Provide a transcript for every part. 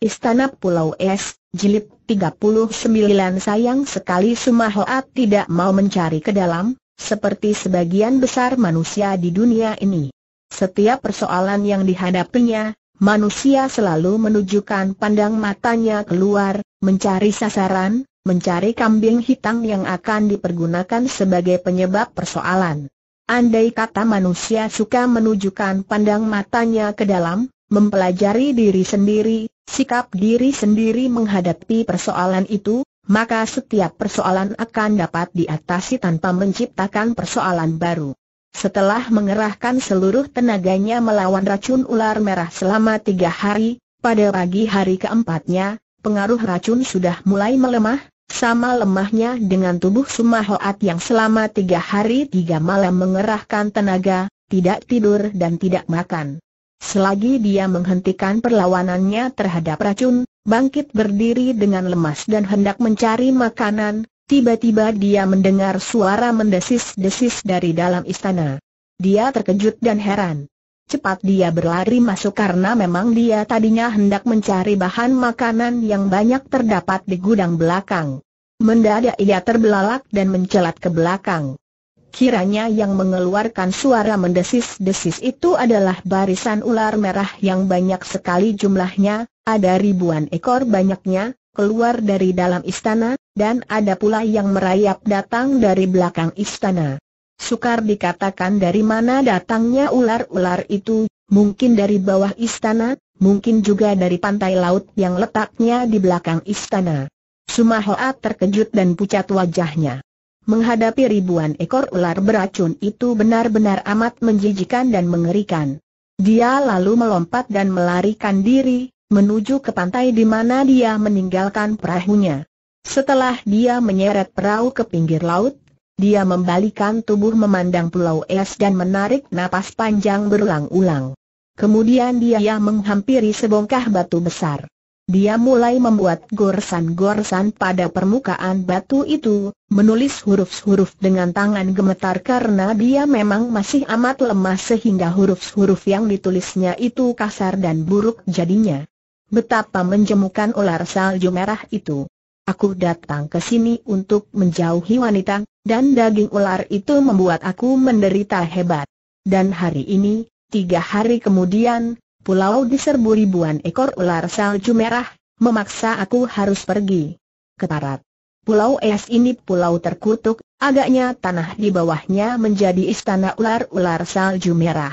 Istana Pulau Es, Jilid 39 Sayang sekali Sumahoat tidak mau mencari ke dalam, seperti sebagian besar manusia di dunia ini. Setiap persoalan yang dihadapinya, manusia selalu menunjukkan pandang matanya keluar, mencari sasaran, mencari kambing hitam yang akan dipergunakan sebagai penyebab persoalan. Andai kata manusia suka menunjukkan pandang matanya ke dalam, mempelajari diri sendiri, sikap diri sendiri menghadapi persoalan itu, maka setiap persoalan akan dapat diatasi tanpa menciptakan persoalan baru. Setelah mengerahkan seluruh tenaganya melawan racun ular merah selama tiga hari, pada pagi hari keempatnya, pengaruh racun sudah mulai melemah, sama lemahnya dengan tubuh Sumahoat yang selama tiga hari tiga malam mengerahkan tenaga, tidak tidur dan tidak makan. Selagi dia menghentikan perlawanannya terhadap racun, bangkit berdiri dengan lemas dan hendak mencari makanan, tiba-tiba dia mendengar suara mendesis-desis dari dalam istana. Dia terkejut dan heran. Cepat dia berlari masuk karena memang dia tadinya hendak mencari bahan makanan yang banyak terdapat di gudang belakang. Mendadak ia terbelalak dan mencelat ke belakang. Kiranya yang mengeluarkan suara mendesis-desis itu adalah barisan ular merah yang banyak sekali jumlahnya, ada ribuan ekor banyaknya, keluar dari dalam istana, dan ada pula yang merayap datang dari belakang istana. Sukar dikatakan dari mana datangnya ular-ular itu, mungkin dari bawah istana, mungkin juga dari pantai laut yang letaknya di belakang istana. Sumahoa terkejut dan pucat wajahnya. Menghadapi ribuan ekor ular beracun itu benar-benar amat menjijikan dan mengerikan. Dia lalu melompat dan melarikan diri, menuju ke pantai di mana dia meninggalkan perahunya. Setelah dia menyeret perahu ke pinggir laut, dia membalikan tubuh memandang pulau es dan menarik napas panjang berulang-ulang. Kemudian dia menghampiri sebongkah batu besar. Dia mulai membuat gorsan-gorsan pada permukaan batu itu, menulis huruf-huruf dengan tangan gemetar karena dia memang masih amat lemah sehingga huruf-huruf yang ditulisnya itu kasar dan buruk jadinya. Betapa menjemukan ular salju merah itu. Aku datang ke sini untuk menjauhi wanita, dan daging ular itu membuat aku menderita hebat. Dan hari ini, tiga hari kemudian, Pulau diserbu ribuan ekor ular salju merah, memaksa aku harus pergi. barat. Pulau es ini pulau terkutuk, agaknya tanah di bawahnya menjadi istana ular-ular salju merah.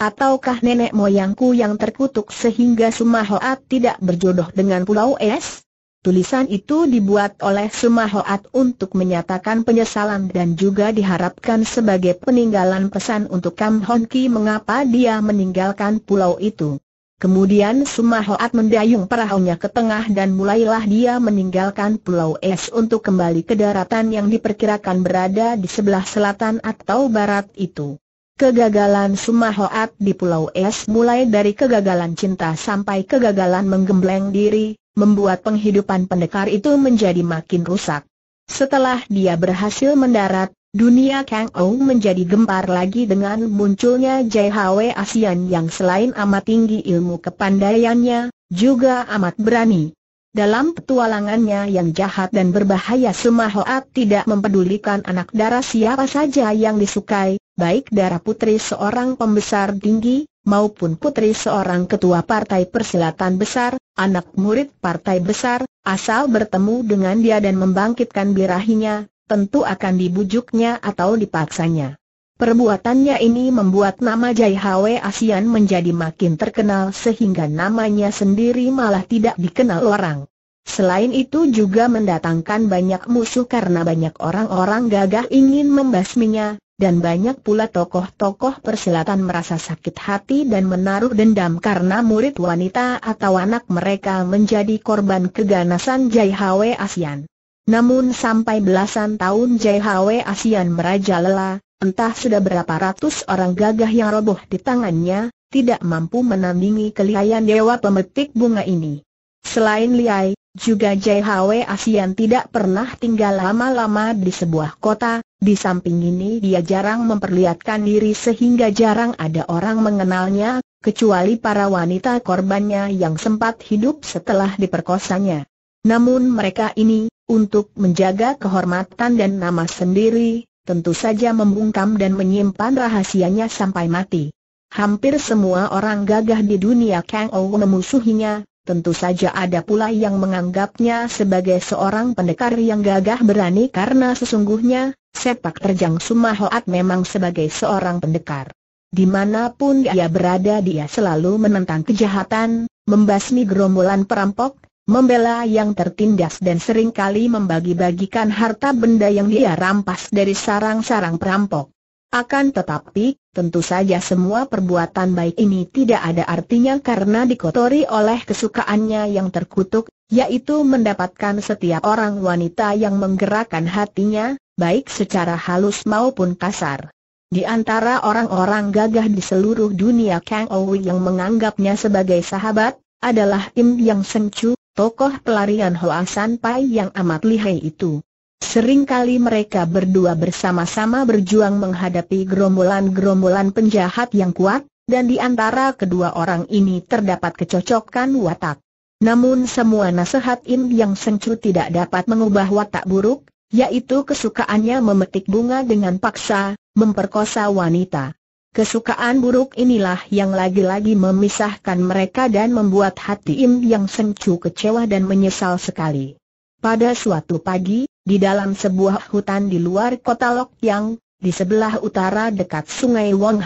Ataukah nenek moyangku yang terkutuk sehingga Sumahoat tidak berjodoh dengan pulau es? Tulisan itu dibuat oleh Sumahoat untuk menyatakan penyesalan dan juga diharapkan sebagai peninggalan pesan untuk Kam Hon mengapa dia meninggalkan pulau itu. Kemudian Sumahoat mendayung perahunya ke tengah dan mulailah dia meninggalkan pulau es untuk kembali ke daratan yang diperkirakan berada di sebelah selatan atau barat itu. Kegagalan Sumahoat di Pulau Es mulai dari kegagalan cinta sampai kegagalan menggembleng diri, membuat penghidupan pendekar itu menjadi makin rusak. Setelah dia berhasil mendarat, dunia Kang Ou menjadi gempar lagi dengan munculnya Jai Hwe Asian yang selain amat tinggi ilmu kepandaiannya, juga amat berani. Dalam petualangannya yang jahat dan berbahaya Sumahoat tidak mempedulikan anak darah siapa saja yang disukai, baik darah putri seorang pembesar tinggi, maupun putri seorang ketua partai persilatan besar, anak murid partai besar, asal bertemu dengan dia dan membangkitkan birahinya, tentu akan dibujuknya atau dipaksanya. Perbuatannya ini membuat nama Jai Hwe Asian menjadi makin terkenal sehingga namanya sendiri malah tidak dikenal orang. Selain itu juga mendatangkan banyak musuh karena banyak orang-orang gagah ingin membasminya, dan banyak pula tokoh-tokoh persilatan merasa sakit hati dan menaruh dendam karena murid wanita atau anak mereka menjadi korban keganasan Jai Hwe Asian. Namun sampai belasan tahun Jai Hwe Asian merajalela, entah sudah berapa ratus orang gagah yang roboh di tangannya, tidak mampu menandingi kelihayan dewa pemetik bunga ini. Selain Liai, juga JHW Asian tidak pernah tinggal lama-lama di sebuah kota, di samping ini dia jarang memperlihatkan diri sehingga jarang ada orang mengenalnya, kecuali para wanita korbannya yang sempat hidup setelah diperkosanya. Namun mereka ini, untuk menjaga kehormatan dan nama sendiri, tentu saja membungkam dan menyimpan rahasianya sampai mati. Hampir semua orang gagah di dunia Kang Ou memusuhinya, Tentu saja ada pula yang menganggapnya sebagai seorang pendekar yang gagah berani karena sesungguhnya, sepak terjang Sumahoat memang sebagai seorang pendekar. Dimanapun dia berada dia selalu menentang kejahatan, membasmi gerombolan perampok, membela yang tertindas dan seringkali membagi-bagikan harta benda yang dia rampas dari sarang-sarang perampok. Akan tetapi, tentu saja semua perbuatan baik ini tidak ada artinya karena dikotori oleh kesukaannya yang terkutuk, yaitu mendapatkan setiap orang wanita yang menggerakkan hatinya, baik secara halus maupun kasar. Di antara orang-orang gagah di seluruh dunia Kang Owi yang menganggapnya sebagai sahabat, adalah Im Yang Chu, tokoh pelarian Hoa San Pai yang amat lihai itu. Seringkali mereka berdua bersama-sama berjuang menghadapi gerombolan-gerombolan penjahat yang kuat, dan di antara kedua orang ini terdapat kecocokan watak. Namun semua nasihat Im Yang Sengcu tidak dapat mengubah watak buruk, yaitu kesukaannya memetik bunga dengan paksa, memperkosa wanita. Kesukaan buruk inilah yang lagi-lagi memisahkan mereka dan membuat hati Im Yang Sengcu kecewa dan menyesal sekali. Pada suatu pagi, di dalam sebuah hutan di luar kota Lok Yang, di sebelah utara dekat sungai Wong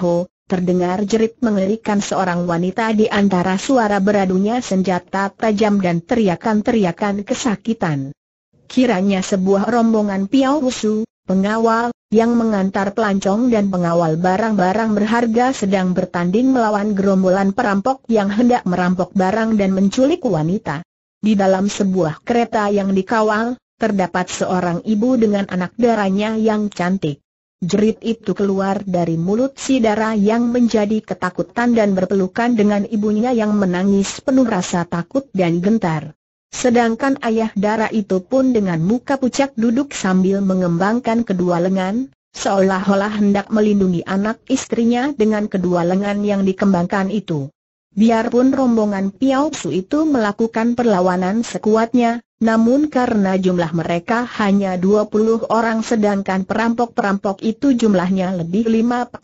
terdengar jerit mengerikan seorang wanita di antara suara beradunya senjata tajam dan teriakan-teriakan kesakitan. Kiranya sebuah rombongan Piao Husu, pengawal, yang mengantar pelancong dan pengawal barang-barang berharga sedang bertanding melawan gerombolan perampok yang hendak merampok barang dan menculik wanita. Di dalam sebuah kereta yang dikawal, terdapat seorang ibu dengan anak darahnya yang cantik. Jerit itu keluar dari mulut si darah yang menjadi ketakutan dan berpelukan dengan ibunya yang menangis penuh rasa takut dan gentar. Sedangkan ayah darah itu pun dengan muka pucat duduk sambil mengembangkan kedua lengan, seolah-olah hendak melindungi anak istrinya dengan kedua lengan yang dikembangkan itu. Biarpun rombongan Piao Su itu melakukan perlawanan sekuatnya, namun karena jumlah mereka hanya 20 orang sedangkan perampok-perampok itu jumlahnya lebih 50,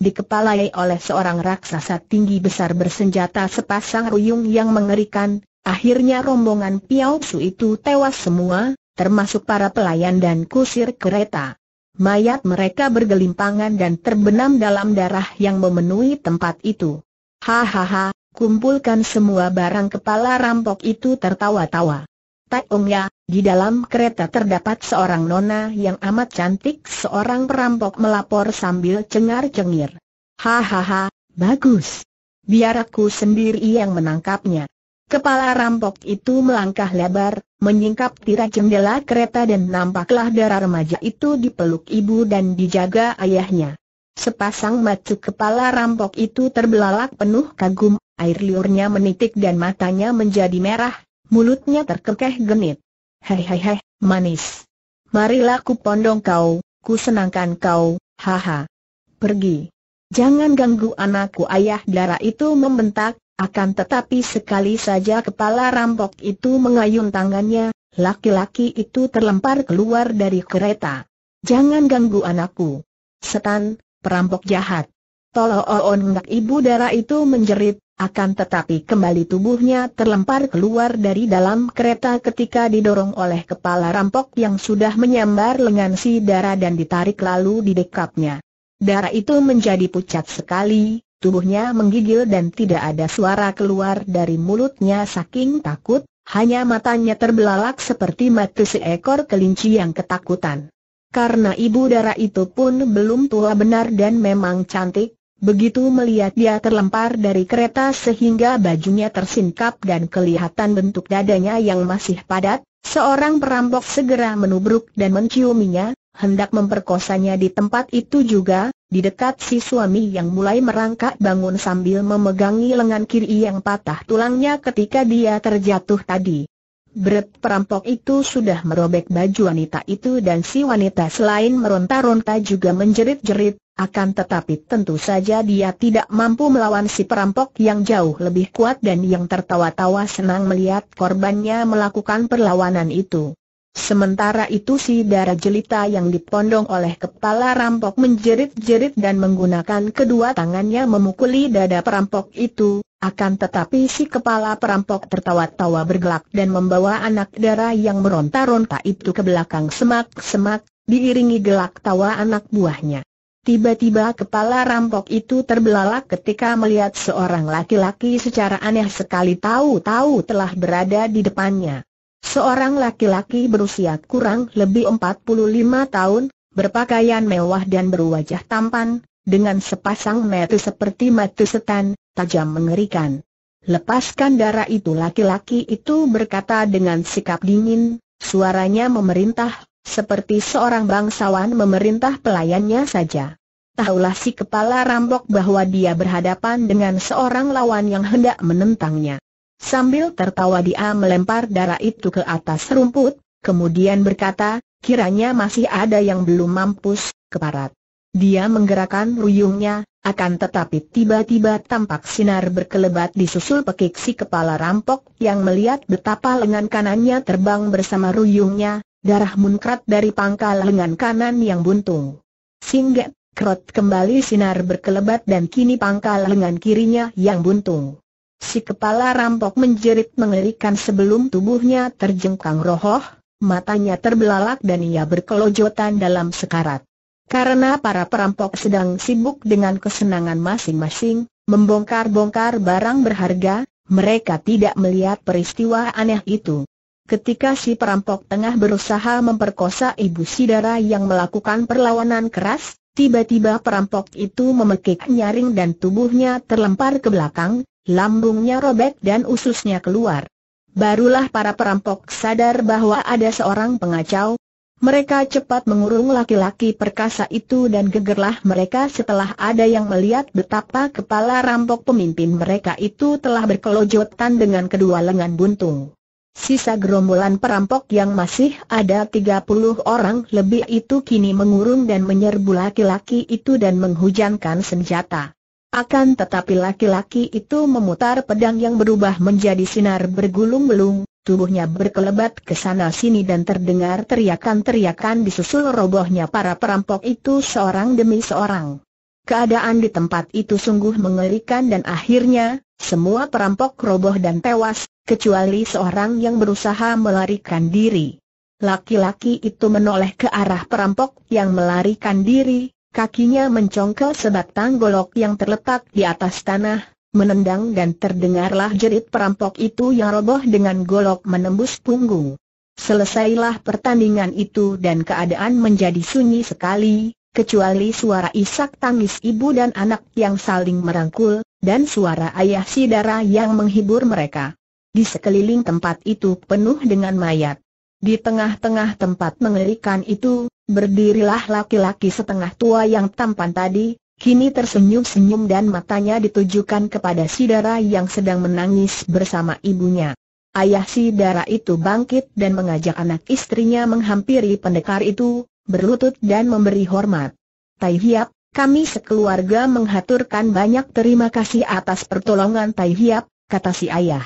dikepalai oleh seorang raksasa tinggi besar bersenjata sepasang ruyung yang mengerikan, akhirnya rombongan Piao itu tewas semua, termasuk para pelayan dan kusir kereta. Mayat mereka bergelimpangan dan terbenam dalam darah yang memenuhi tempat itu. Hahaha, kumpulkan semua barang kepala rampok itu tertawa-tawa. Tak ya, di dalam kereta terdapat seorang nona yang amat cantik Seorang perampok melapor sambil cengar-cengir Hahaha, bagus Biar aku sendiri yang menangkapnya Kepala rampok itu melangkah lebar, menyingkap tirai jendela kereta dan nampaklah darah remaja itu dipeluk ibu dan dijaga ayahnya Sepasang macu kepala rampok itu terbelalak penuh kagum, air liurnya menitik dan matanya menjadi merah mulutnya terkekeh genit. Hei hei hei, manis. Marilah ku pondong kau, ku senangkan kau, haha. Pergi. Jangan ganggu anakku ayah darah itu membentak, akan tetapi sekali saja kepala rampok itu mengayun tangannya, laki-laki itu terlempar keluar dari kereta. Jangan ganggu anakku. Setan, perampok jahat. Tolo-oon ngak ibu darah itu menjerit, akan tetapi kembali tubuhnya terlempar keluar dari dalam kereta ketika didorong oleh kepala rampok yang sudah menyambar lengan si darah dan ditarik lalu di didekapnya. Darah itu menjadi pucat sekali, tubuhnya menggigil dan tidak ada suara keluar dari mulutnya saking takut, hanya matanya terbelalak seperti mata seekor kelinci yang ketakutan. Karena ibu darah itu pun belum tua benar dan memang cantik, Begitu melihat dia terlempar dari kereta sehingga bajunya tersingkap dan kelihatan bentuk dadanya yang masih padat, seorang perampok segera menubruk dan menciuminya, hendak memperkosanya di tempat itu juga, di dekat si suami yang mulai merangkak bangun sambil memegangi lengan kiri yang patah tulangnya ketika dia terjatuh tadi. Berat perampok itu sudah merobek baju wanita itu dan si wanita selain meronta-ronta juga menjerit-jerit, akan tetapi tentu saja dia tidak mampu melawan si perampok yang jauh lebih kuat dan yang tertawa-tawa senang melihat korbannya melakukan perlawanan itu. Sementara itu si darah jelita yang dipondong oleh kepala rampok menjerit-jerit dan menggunakan kedua tangannya memukuli dada perampok itu, akan tetapi si kepala perampok tertawa-tawa bergelak dan membawa anak darah yang meronta-ronta itu ke belakang semak-semak, diiringi gelak tawa anak buahnya. Tiba-tiba kepala rampok itu terbelalak ketika melihat seorang laki-laki secara aneh sekali tahu-tahu telah berada di depannya. Seorang laki-laki berusia kurang lebih 45 tahun, berpakaian mewah dan berwajah tampan, dengan sepasang mata seperti mata setan, tajam mengerikan. Lepaskan darah itu laki-laki itu berkata dengan sikap dingin, suaranya memerintah, seperti seorang bangsawan memerintah pelayannya saja. Tahulah si kepala rampok bahwa dia berhadapan dengan seorang lawan yang hendak menentangnya. Sambil tertawa dia melempar darah itu ke atas rumput, kemudian berkata, kiranya masih ada yang belum mampus, keparat. Dia menggerakkan ruyungnya, akan tetapi tiba-tiba tampak sinar berkelebat disusul pekik si kepala rampok yang melihat betapa lengan kanannya terbang bersama ruyungnya, darah munkrat dari pangkal lengan kanan yang buntung. Singgat, kerot kembali sinar berkelebat dan kini pangkal lengan kirinya yang buntung. Si kepala rampok menjerit mengerikan sebelum tubuhnya terjengkang rohoh, matanya terbelalak dan ia berkelojotan dalam sekarat. Karena para perampok sedang sibuk dengan kesenangan masing-masing, membongkar-bongkar barang berharga, mereka tidak melihat peristiwa aneh itu. Ketika si perampok tengah berusaha memperkosa ibu sidara yang melakukan perlawanan keras, tiba-tiba perampok itu memekik nyaring dan tubuhnya terlempar ke belakang, lambungnya robek dan ususnya keluar. Barulah para perampok sadar bahwa ada seorang pengacau, mereka cepat mengurung laki-laki perkasa itu dan gegerlah mereka setelah ada yang melihat betapa kepala rampok pemimpin mereka itu telah berkelojotan dengan kedua lengan buntung. Sisa gerombolan perampok yang masih ada 30 orang lebih itu kini mengurung dan menyerbu laki-laki itu dan menghujankan senjata. Akan tetapi laki-laki itu memutar pedang yang berubah menjadi sinar bergulung gulung Tubuhnya berkelebat ke sana-sini dan terdengar teriakan-teriakan disusul robohnya para perampok itu seorang demi seorang. Keadaan di tempat itu sungguh mengerikan dan akhirnya, semua perampok roboh dan tewas, kecuali seorang yang berusaha melarikan diri. Laki-laki itu menoleh ke arah perampok yang melarikan diri, kakinya mencongkel sebatang golok yang terletak di atas tanah, menendang dan terdengarlah jerit perampok itu yang roboh dengan golok menembus punggung. Selesailah pertandingan itu dan keadaan menjadi sunyi sekali, kecuali suara isak tangis ibu dan anak yang saling merangkul, dan suara ayah sidara yang menghibur mereka. Di sekeliling tempat itu penuh dengan mayat. Di tengah-tengah tempat mengerikan itu, berdirilah laki-laki setengah tua yang tampan tadi, Kini tersenyum-senyum dan matanya ditujukan kepada Sidara yang sedang menangis bersama ibunya. Ayah Sidara itu bangkit dan mengajak anak istrinya menghampiri pendekar itu, berlutut dan memberi hormat. Tai Hiap, kami sekeluarga menghaturkan banyak terima kasih atas pertolongan Tai Hiap, kata si ayah.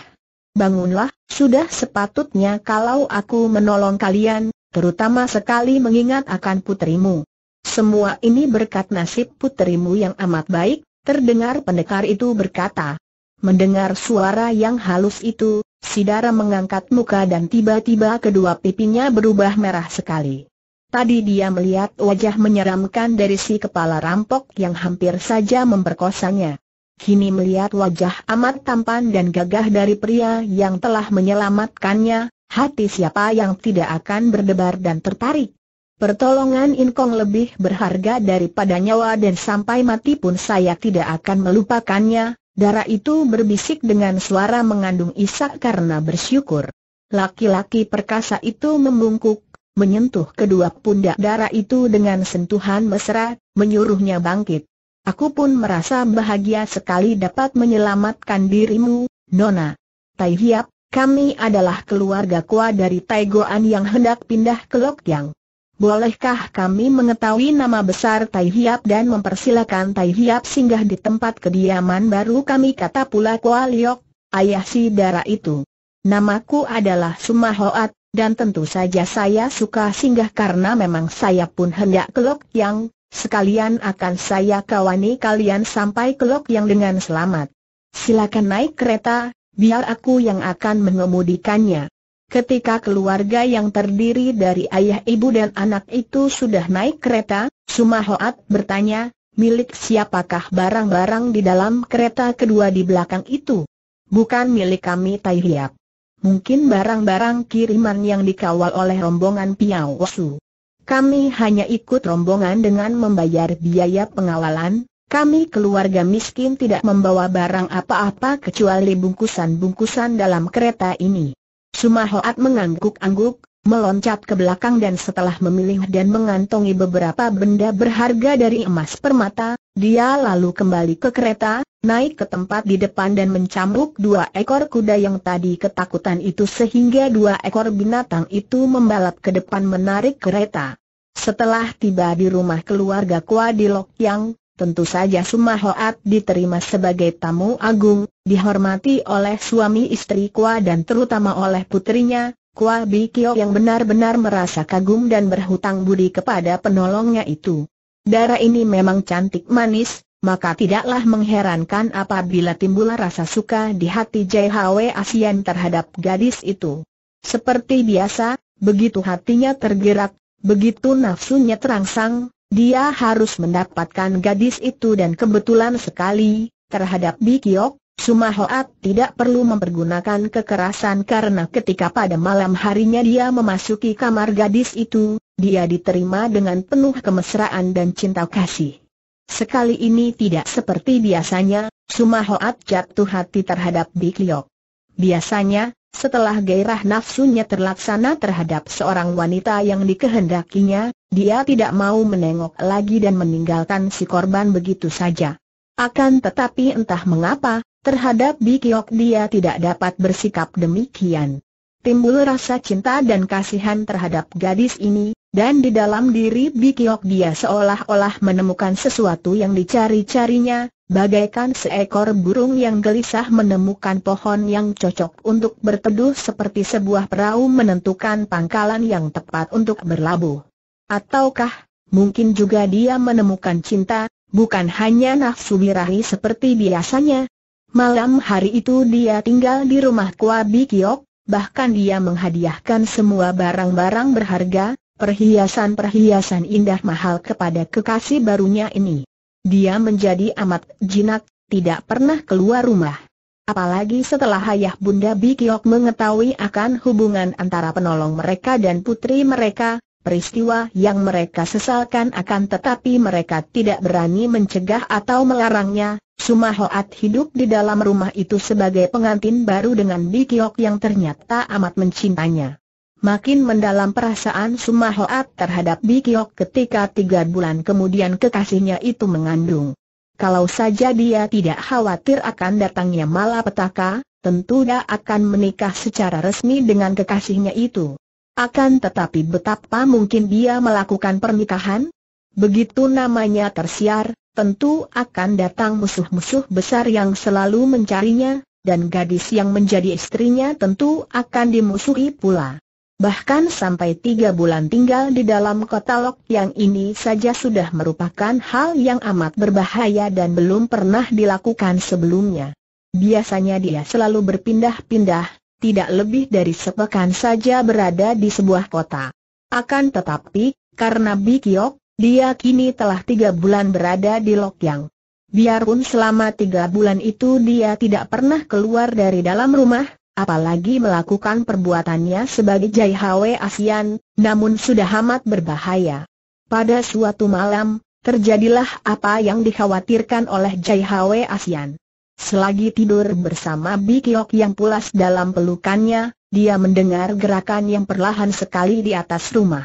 Bangunlah, sudah sepatutnya kalau aku menolong kalian, terutama sekali mengingat akan putrimu. Semua ini berkat nasib puterimu yang amat baik, terdengar pendekar itu berkata. Mendengar suara yang halus itu, Sidara mengangkat muka dan tiba-tiba kedua pipinya berubah merah sekali. Tadi dia melihat wajah menyeramkan dari si kepala rampok yang hampir saja memperkosanya. Kini melihat wajah amat tampan dan gagah dari pria yang telah menyelamatkannya, hati siapa yang tidak akan berdebar dan tertarik. Pertolongan Inkong lebih berharga daripada nyawa dan sampai mati pun saya tidak akan melupakannya, darah itu berbisik dengan suara mengandung isak karena bersyukur. Laki-laki perkasa itu membungkuk, menyentuh kedua pundak darah itu dengan sentuhan mesra, menyuruhnya bangkit. Aku pun merasa bahagia sekali dapat menyelamatkan dirimu, Nona. Tai Hiap, kami adalah keluarga kuat dari Taigoan yang hendak pindah ke Lokyang. Bolehkah kami mengetahui nama besar Tai Hiap dan mempersilakan Tai Hiap singgah di tempat kediaman baru kami kata pula Kua Liok, ayah si darah itu. Namaku adalah Sumahoat, dan tentu saja saya suka singgah karena memang saya pun hendak kelok Yang, sekalian akan saya kawani kalian sampai kelok Yang dengan selamat. Silakan naik kereta, biar aku yang akan mengemudikannya. Ketika keluarga yang terdiri dari ayah ibu dan anak itu sudah naik kereta, Sumahoat bertanya, milik siapakah barang-barang di dalam kereta kedua di belakang itu? Bukan milik kami Tai Hiap. Mungkin barang-barang kiriman yang dikawal oleh rombongan Piao Su. Kami hanya ikut rombongan dengan membayar biaya pengawalan, kami keluarga miskin tidak membawa barang apa-apa kecuali bungkusan-bungkusan dalam kereta ini. Sumahoat mengangguk-angguk, meloncat ke belakang dan setelah memilih dan mengantongi beberapa benda berharga dari emas permata, dia lalu kembali ke kereta, naik ke tempat di depan dan mencambuk dua ekor kuda yang tadi ketakutan itu sehingga dua ekor binatang itu membalap ke depan menarik kereta. Setelah tiba di rumah keluarga Kua di Yang, Tentu saja Hoat diterima sebagai tamu agung, dihormati oleh suami istri Kua dan terutama oleh putrinya, Kua Bikio yang benar-benar merasa kagum dan berhutang budi kepada penolongnya itu. Dara ini memang cantik manis, maka tidaklah mengherankan apabila timbul rasa suka di hati JHW Asian terhadap gadis itu. Seperti biasa, begitu hatinya tergerak, begitu nafsunya terangsang, dia harus mendapatkan gadis itu dan kebetulan sekali, terhadap Bikiok, Sumahoat tidak perlu mempergunakan kekerasan karena ketika pada malam harinya dia memasuki kamar gadis itu, dia diterima dengan penuh kemesraan dan cinta kasih. Sekali ini tidak seperti biasanya, Sumahoat jatuh hati terhadap Bikiok. Biasanya, setelah gairah nafsunya terlaksana terhadap seorang wanita yang dikehendakinya, dia tidak mau menengok lagi dan meninggalkan si korban begitu saja. Akan tetapi entah mengapa, terhadap Bikiok dia tidak dapat bersikap demikian. Timbul rasa cinta dan kasihan terhadap gadis ini, dan di dalam diri Bikiok dia seolah-olah menemukan sesuatu yang dicari-carinya, bagaikan seekor burung yang gelisah menemukan pohon yang cocok untuk berteduh seperti sebuah perahu menentukan pangkalan yang tepat untuk berlabuh. Ataukah, mungkin juga dia menemukan cinta, bukan hanya nafsu birahi seperti biasanya. Malam hari itu dia tinggal di rumah kuabi Kiok, bahkan dia menghadiahkan semua barang-barang berharga, perhiasan-perhiasan indah mahal kepada kekasih barunya ini. Dia menjadi amat jinak, tidak pernah keluar rumah. Apalagi setelah ayah bunda Bikiok mengetahui akan hubungan antara penolong mereka dan putri mereka, peristiwa yang mereka sesalkan akan tetapi mereka tidak berani mencegah atau melarangnya. Sumahoat hidup di dalam rumah itu sebagai pengantin baru dengan Bikiok yang ternyata amat mencintainya. Makin mendalam perasaan Sumahoat terhadap Bikiok ketika tiga bulan kemudian kekasihnya itu mengandung. Kalau saja dia tidak khawatir akan datangnya malapetaka, tentu dia akan menikah secara resmi dengan kekasihnya itu. Akan tetapi betapa mungkin dia melakukan pernikahan? Begitu namanya tersiar, tentu akan datang musuh-musuh besar yang selalu mencarinya, dan gadis yang menjadi istrinya tentu akan dimusuhi pula. Bahkan sampai tiga bulan tinggal di dalam kota Lok yang ini saja sudah merupakan hal yang amat berbahaya dan belum pernah dilakukan sebelumnya. Biasanya dia selalu berpindah-pindah, tidak lebih dari sepekan saja berada di sebuah kota. Akan tetapi, karena Bikiok, dia kini telah tiga bulan berada di Lokyang. Biarpun selama tiga bulan itu dia tidak pernah keluar dari dalam rumah, apalagi melakukan perbuatannya sebagai Jai Hwe Asian, namun sudah amat berbahaya. Pada suatu malam, terjadilah apa yang dikhawatirkan oleh Jai Hwe Asian. Selagi tidur bersama Bikiok yang pulas dalam pelukannya, dia mendengar gerakan yang perlahan sekali di atas rumah.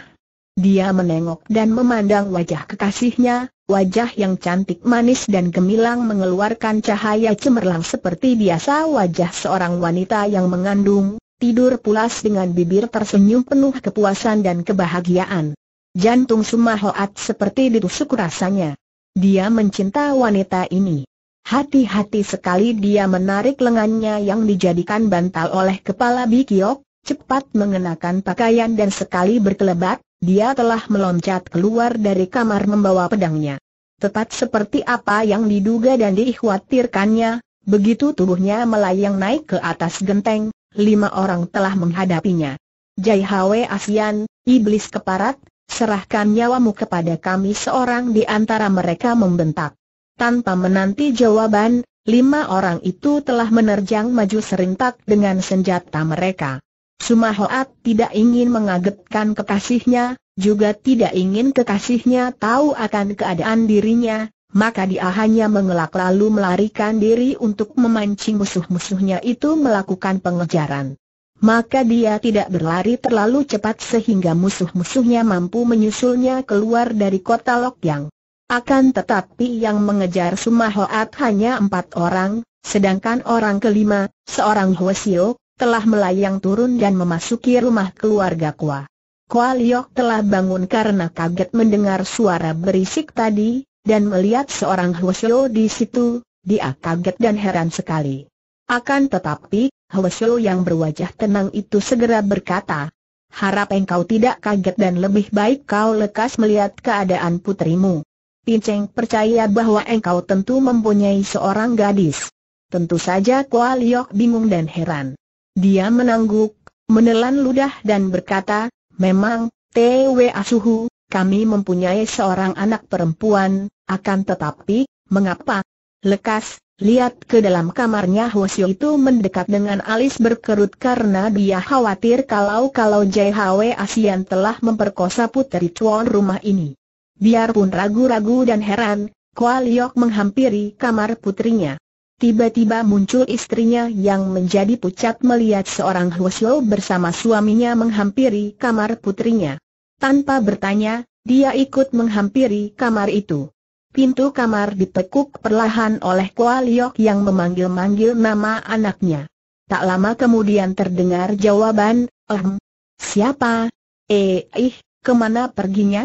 Dia menengok dan memandang wajah kekasihnya, wajah yang cantik manis dan gemilang mengeluarkan cahaya cemerlang seperti biasa wajah seorang wanita yang mengandung, tidur pulas dengan bibir tersenyum penuh kepuasan dan kebahagiaan. Jantung Sumahoat seperti ditusuk rasanya. Dia mencinta wanita ini. Hati-hati sekali dia menarik lengannya yang dijadikan bantal oleh kepala Bikiok, cepat mengenakan pakaian dan sekali berkelebat, dia telah meloncat keluar dari kamar membawa pedangnya. Tepat seperti apa yang diduga dan dikhawatirkannya, begitu tubuhnya melayang naik ke atas genteng, lima orang telah menghadapinya. Jai Hwe Asian, iblis keparat, serahkan nyawamu kepada kami seorang di antara mereka membentak. Tanpa menanti jawaban, lima orang itu telah menerjang maju serentak dengan senjata mereka. Sumahoat tidak ingin mengagetkan kekasihnya, juga tidak ingin kekasihnya tahu akan keadaan dirinya, maka dia hanya mengelak lalu melarikan diri untuk memancing musuh-musuhnya itu melakukan pengejaran. Maka dia tidak berlari terlalu cepat sehingga musuh-musuhnya mampu menyusulnya keluar dari kota Lokyang. Akan tetapi yang mengejar Sumahoat hanya empat orang, sedangkan orang kelima, seorang Hwasio, telah melayang turun dan memasuki rumah keluarga Kua. Kwa Liok telah bangun karena kaget mendengar suara berisik tadi, dan melihat seorang Hwasio di situ, dia kaget dan heran sekali. Akan tetapi, Hwasio yang berwajah tenang itu segera berkata, Harap engkau tidak kaget dan lebih baik kau lekas melihat keadaan putrimu. Pinceng percaya bahwa engkau tentu mempunyai seorang gadis. Tentu saja Kua Liok bingung dan heran. Dia menangguk, menelan ludah dan berkata, memang, T.W. Asuhu, kami mempunyai seorang anak perempuan, akan tetapi, mengapa? Lekas, lihat ke dalam kamarnya Hwasyo itu mendekat dengan alis berkerut karena dia khawatir kalau-kalau J.H.W. Asian telah memperkosa puteri tuan rumah ini. Biarpun ragu-ragu dan heran, Kualiok menghampiri kamar putrinya. Tiba-tiba muncul istrinya yang menjadi pucat melihat seorang Huosyo bersama suaminya menghampiri kamar putrinya. Tanpa bertanya, dia ikut menghampiri kamar itu. Pintu kamar ditekuk perlahan oleh Kualiok yang memanggil-manggil nama anaknya. Tak lama kemudian terdengar jawaban, ehm, siapa? Eh, ih, kemana perginya?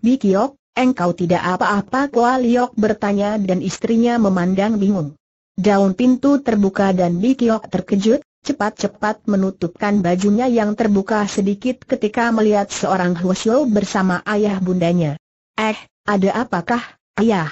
Bikiok, Engkau tidak apa-apa Kua Liok bertanya dan istrinya memandang bingung. Daun pintu terbuka dan Bikiok terkejut, cepat-cepat menutupkan bajunya yang terbuka sedikit ketika melihat seorang Huosyo bersama ayah bundanya. Eh, ada apakah, ayah?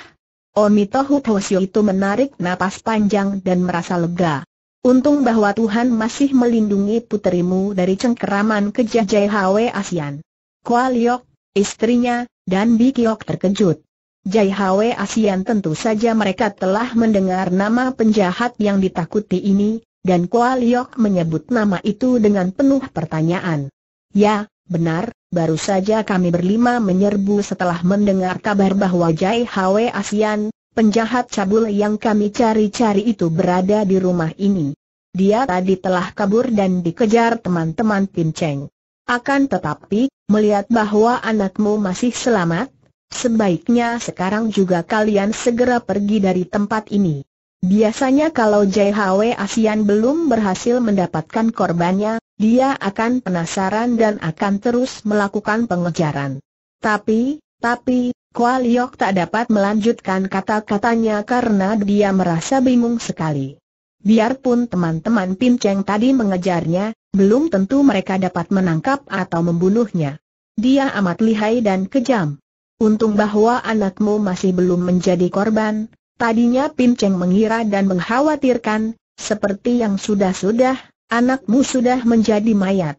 Omitohu Huosyo itu menarik napas panjang dan merasa lega. Untung bahwa Tuhan masih melindungi puterimu dari cengkeraman kejajah Hwe Asian. Kualiok, istrinya, dan Bikiok terkejut. Jai Hwe Asian tentu saja mereka telah mendengar nama penjahat yang ditakuti ini, dan Kua Liok menyebut nama itu dengan penuh pertanyaan. Ya, benar, baru saja kami berlima menyerbu setelah mendengar kabar bahwa Jai Hwe Asian, penjahat cabul yang kami cari-cari itu berada di rumah ini. Dia tadi telah kabur dan dikejar teman-teman Cheng. Akan tetapi, melihat bahwa anakmu masih selamat, sebaiknya sekarang juga kalian segera pergi dari tempat ini. Biasanya kalau JHW ASEAN belum berhasil mendapatkan korbannya, dia akan penasaran dan akan terus melakukan pengejaran. Tapi, tapi, Kualiok tak dapat melanjutkan kata-katanya karena dia merasa bingung sekali. Biarpun teman-teman Pinceng tadi mengejarnya, belum tentu mereka dapat menangkap atau membunuhnya. Dia amat lihai dan kejam. Untung bahwa anakmu masih belum menjadi korban, tadinya Pin Cheng mengira dan mengkhawatirkan, seperti yang sudah-sudah, anakmu sudah menjadi mayat.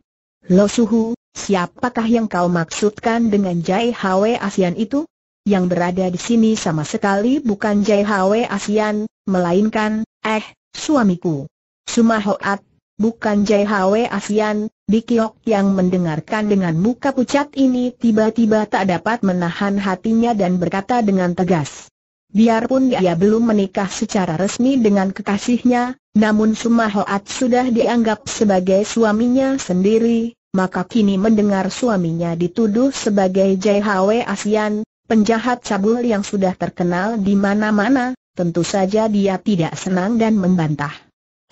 Lo Suhu, siapakah yang kau maksudkan dengan Jai Hwe ASEAN itu? Yang berada di sini sama sekali bukan Jai Hwe ASEAN, melainkan, eh, suamiku. Sumahoat, bukan Jai Hwe Asian, Di yang mendengarkan dengan muka pucat ini tiba-tiba tak dapat menahan hatinya dan berkata dengan tegas. Biarpun dia belum menikah secara resmi dengan kekasihnya, namun Hoat sudah dianggap sebagai suaminya sendiri, maka kini mendengar suaminya dituduh sebagai Jai Hwe Asian, penjahat cabul yang sudah terkenal di mana-mana, tentu saja dia tidak senang dan membantah.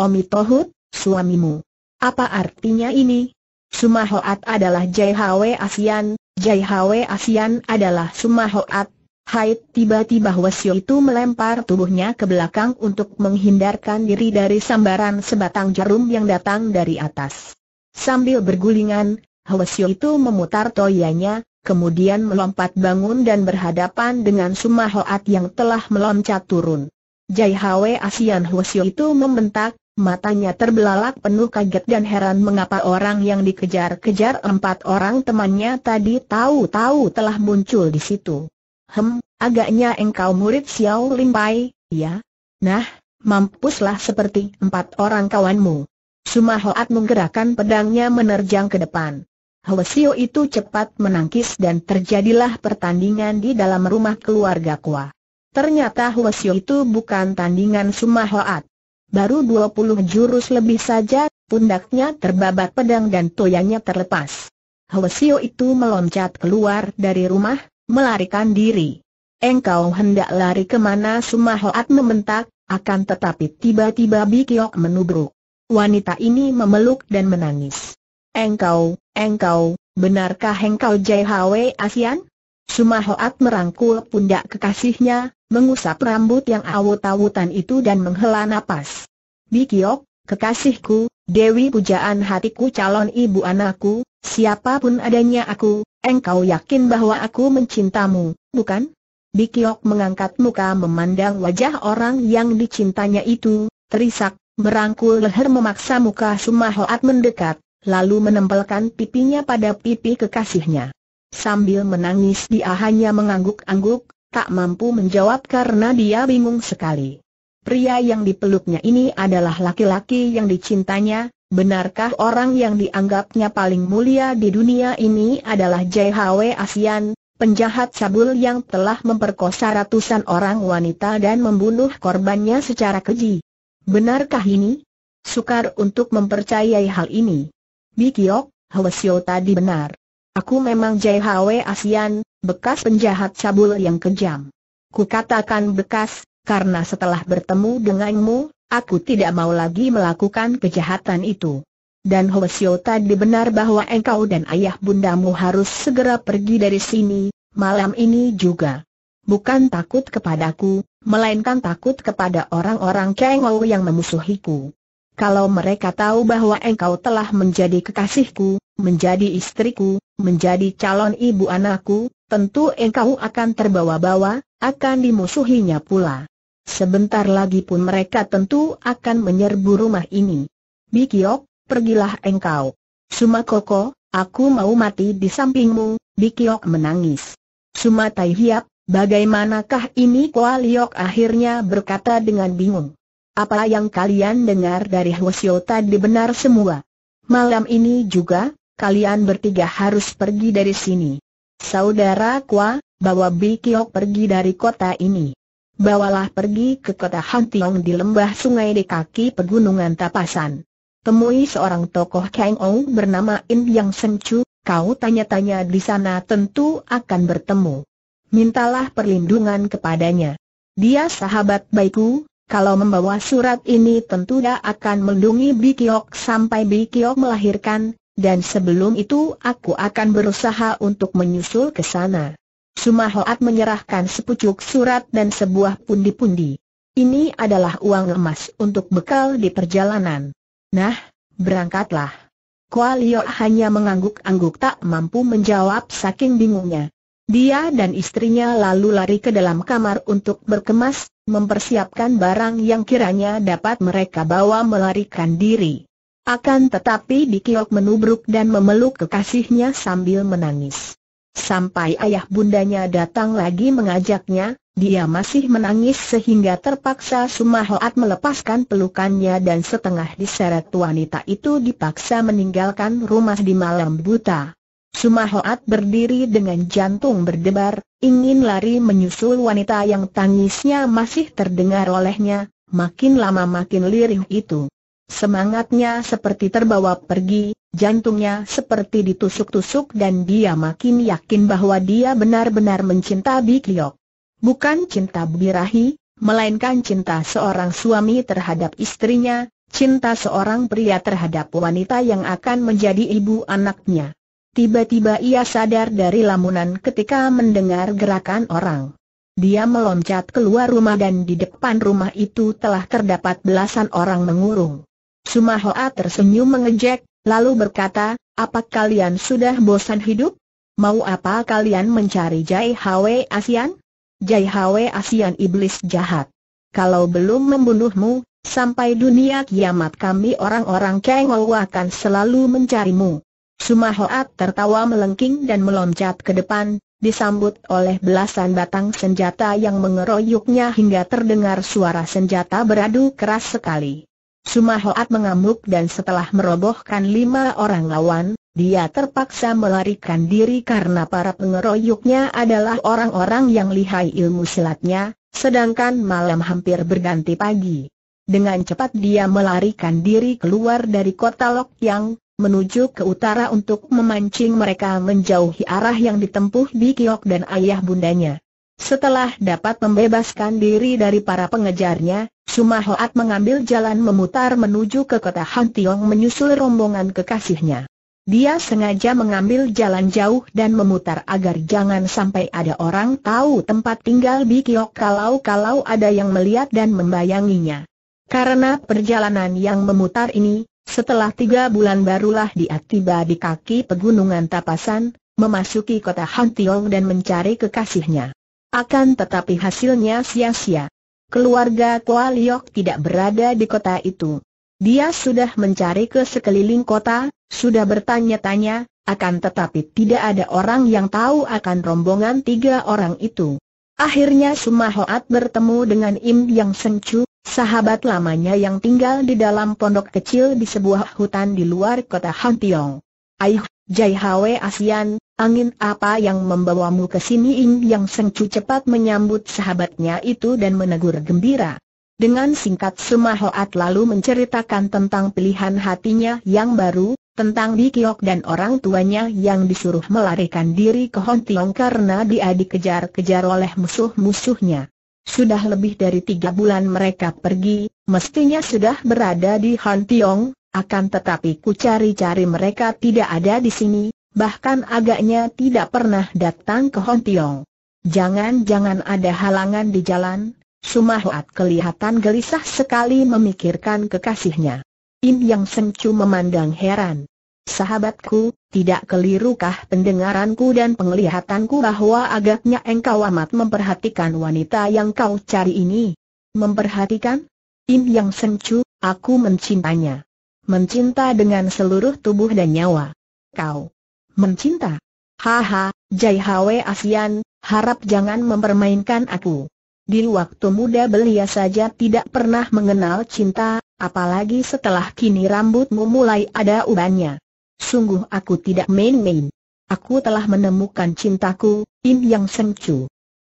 Omi Tohut, suamimu. Apa artinya ini? Sumahoat adalah Jaihawe Asian, Jaihawe Asian adalah Sumahoat. Haid tiba-tiba Wesio itu melempar tubuhnya ke belakang untuk menghindarkan diri dari sambaran sebatang jarum yang datang dari atas. Sambil bergulingan, Wesio itu memutar toyanya, kemudian melompat bangun dan berhadapan dengan Sumahoat yang telah meloncat turun. Jai Hwe Asian Hwasyo itu membentak, Matanya terbelalak penuh kaget dan heran mengapa orang yang dikejar-kejar empat orang temannya tadi tahu-tahu telah muncul di situ. Hem, agaknya engkau murid Xiao Limpai, ya? Nah, mampuslah seperti empat orang kawanmu. Suma Hoat menggerakkan pedangnya menerjang ke depan. Hwasio itu cepat menangkis dan terjadilah pertandingan di dalam rumah keluarga Kua. Ternyata Hwasio itu bukan tandingan Suma Hoat. Baru 20 jurus lebih saja, pundaknya terbabat pedang dan toyanya terlepas. Hwasio itu meloncat keluar dari rumah, melarikan diri. Engkau hendak lari kemana Sumahoat membentak, akan tetapi tiba-tiba Bikiok menubruk. Wanita ini memeluk dan menangis. Engkau, engkau, benarkah engkau Hwe Asian? Sumahoat merangkul pundak kekasihnya, mengusap rambut yang awut-awutan itu dan menghela nafas. Bikiok, kekasihku, Dewi pujaan hatiku calon ibu anakku, siapapun adanya aku, engkau yakin bahwa aku mencintamu, bukan? Bikiok mengangkat muka memandang wajah orang yang dicintanya itu, terisak, merangkul leher memaksa muka Sumahoat mendekat, lalu menempelkan pipinya pada pipi kekasihnya. Sambil menangis dia hanya mengangguk-angguk, tak mampu menjawab karena dia bingung sekali. Pria yang dipeluknya ini adalah laki-laki yang dicintanya, benarkah orang yang dianggapnya paling mulia di dunia ini adalah JHW Asian, penjahat cabul yang telah memperkosa ratusan orang wanita dan membunuh korbannya secara keji? Benarkah ini? Sukar untuk mempercayai hal ini. Bikiok, Hwasyo tadi benar. Aku memang JHW Asian, bekas penjahat cabul yang kejam. Kukatakan bekas, karena setelah bertemu denganmu, aku tidak mau lagi melakukan kejahatan itu. Dan Hwasyo tadi benar bahwa engkau dan ayah bundamu harus segera pergi dari sini, malam ini juga. Bukan takut kepadaku, melainkan takut kepada orang-orang Kengou yang memusuhiku. Kalau mereka tahu bahwa engkau telah menjadi kekasihku, menjadi istriku, menjadi calon ibu anakku, tentu engkau akan terbawa-bawa, akan dimusuhinya pula. Sebentar lagi pun mereka tentu akan menyerbu rumah ini. Bikiok, pergilah engkau. Sumakoko, aku mau mati di sampingmu, Bikiok menangis. Sumatai Hiap, bagaimanakah ini Kualiok akhirnya berkata dengan bingung. Apa yang kalian dengar dari Hwasyo tadi benar semua. Malam ini juga, kalian bertiga harus pergi dari sini. Saudara Kwa, bawa Bikiok pergi dari kota ini. Bawalah pergi ke kota Hantiong di lembah sungai di kaki pegunungan Tapasan. Temui seorang tokoh Kang Ong bernama In Yang Sencu, kau tanya-tanya di sana tentu akan bertemu. Mintalah perlindungan kepadanya. Dia sahabat baikku, kalau membawa surat ini tentu dia akan melindungi Bikiok sampai Bikiok melahirkan, dan sebelum itu aku akan berusaha untuk menyusul ke sana. Sumahoat menyerahkan sepucuk surat dan sebuah pundi-pundi. Ini adalah uang emas untuk bekal di perjalanan. Nah, berangkatlah. Kualio hanya mengangguk-angguk tak mampu menjawab saking bingungnya. Dia dan istrinya lalu lari ke dalam kamar untuk berkemas, mempersiapkan barang yang kiranya dapat mereka bawa melarikan diri. Akan tetapi Dikiok menubruk dan memeluk kekasihnya sambil menangis. Sampai ayah bundanya datang lagi mengajaknya, dia masih menangis sehingga terpaksa Sumahoat melepaskan pelukannya dan setengah diseret wanita itu dipaksa meninggalkan rumah di malam buta. Sumahoat berdiri dengan jantung berdebar, ingin lari menyusul wanita yang tangisnya masih terdengar olehnya, makin lama makin lirih itu. Semangatnya seperti terbawa pergi, jantungnya seperti ditusuk-tusuk dan dia makin yakin bahwa dia benar-benar mencinta Bikliok. Bukan cinta birahi, melainkan cinta seorang suami terhadap istrinya, cinta seorang pria terhadap wanita yang akan menjadi ibu anaknya. Tiba-tiba ia sadar dari lamunan ketika mendengar gerakan orang. Dia meloncat keluar rumah dan di depan rumah itu telah terdapat belasan orang mengurung. Sumahoa tersenyum mengejek, lalu berkata, apa kalian sudah bosan hidup? Mau apa kalian mencari Jai Hwe Asian? Jai Hwe Asian iblis jahat. Kalau belum membunuhmu, sampai dunia kiamat kami orang-orang Kengou akan selalu mencarimu. Sumahoat tertawa melengking dan meloncat ke depan, disambut oleh belasan batang senjata yang mengeroyoknya hingga terdengar suara senjata beradu keras sekali. Sumahoat mengamuk dan setelah merobohkan lima orang lawan, dia terpaksa melarikan diri karena para pengeroyoknya adalah orang-orang yang lihai ilmu silatnya, sedangkan malam hampir berganti pagi. Dengan cepat dia melarikan diri keluar dari kota Lok Yang, menuju ke utara untuk memancing mereka menjauhi arah yang ditempuh Bikiok dan ayah bundanya. Setelah dapat membebaskan diri dari para pengejarnya, Suma Hoat mengambil jalan memutar menuju ke kota Han Tiong menyusul rombongan kekasihnya. Dia sengaja mengambil jalan jauh dan memutar agar jangan sampai ada orang tahu tempat tinggal Bikiok kalau-kalau ada yang melihat dan membayanginya. Karena perjalanan yang memutar ini, setelah tiga bulan barulah dia tiba di kaki pegunungan Tapasan, memasuki kota Hantiong dan mencari kekasihnya. Akan tetapi hasilnya sia-sia keluarga Kua tidak berada di kota itu. Dia sudah mencari ke sekeliling kota, sudah bertanya-tanya, akan tetapi tidak ada orang yang tahu akan rombongan tiga orang itu. Akhirnya Sumahoat bertemu dengan Im Yang Sencu, sahabat lamanya yang tinggal di dalam pondok kecil di sebuah hutan di luar kota Hantiong. Aih, Jai Hwe Asian, angin apa yang membawamu ke sini Ing Yang Sengcu cepat menyambut sahabatnya itu dan menegur gembira. Dengan singkat Suma Hoat lalu menceritakan tentang pilihan hatinya yang baru, tentang Dikiok dan orang tuanya yang disuruh melarikan diri ke Hong Tiong karena dia dikejar-kejar oleh musuh-musuhnya. Sudah lebih dari tiga bulan mereka pergi, mestinya sudah berada di Hong Tiong, akan tetapi ku cari-cari mereka tidak ada di sini, bahkan agaknya tidak pernah datang ke Tiong. Jangan-jangan ada halangan di jalan, Sumahuat kelihatan gelisah sekali memikirkan kekasihnya. Im Yang Chu memandang heran. Sahabatku, tidak kelirukah pendengaranku dan penglihatanku bahwa agaknya engkau amat memperhatikan wanita yang kau cari ini? Memperhatikan? Im Yang Chu, aku mencintanya. Mencinta dengan seluruh tubuh dan nyawa. Kau mencinta. Haha, Jai Hwe Asian, harap jangan mempermainkan aku. Di waktu muda belia saja tidak pernah mengenal cinta, apalagi setelah kini rambutmu mulai ada ubannya. Sungguh aku tidak main-main. Aku telah menemukan cintaku, Im Yang Sengcu.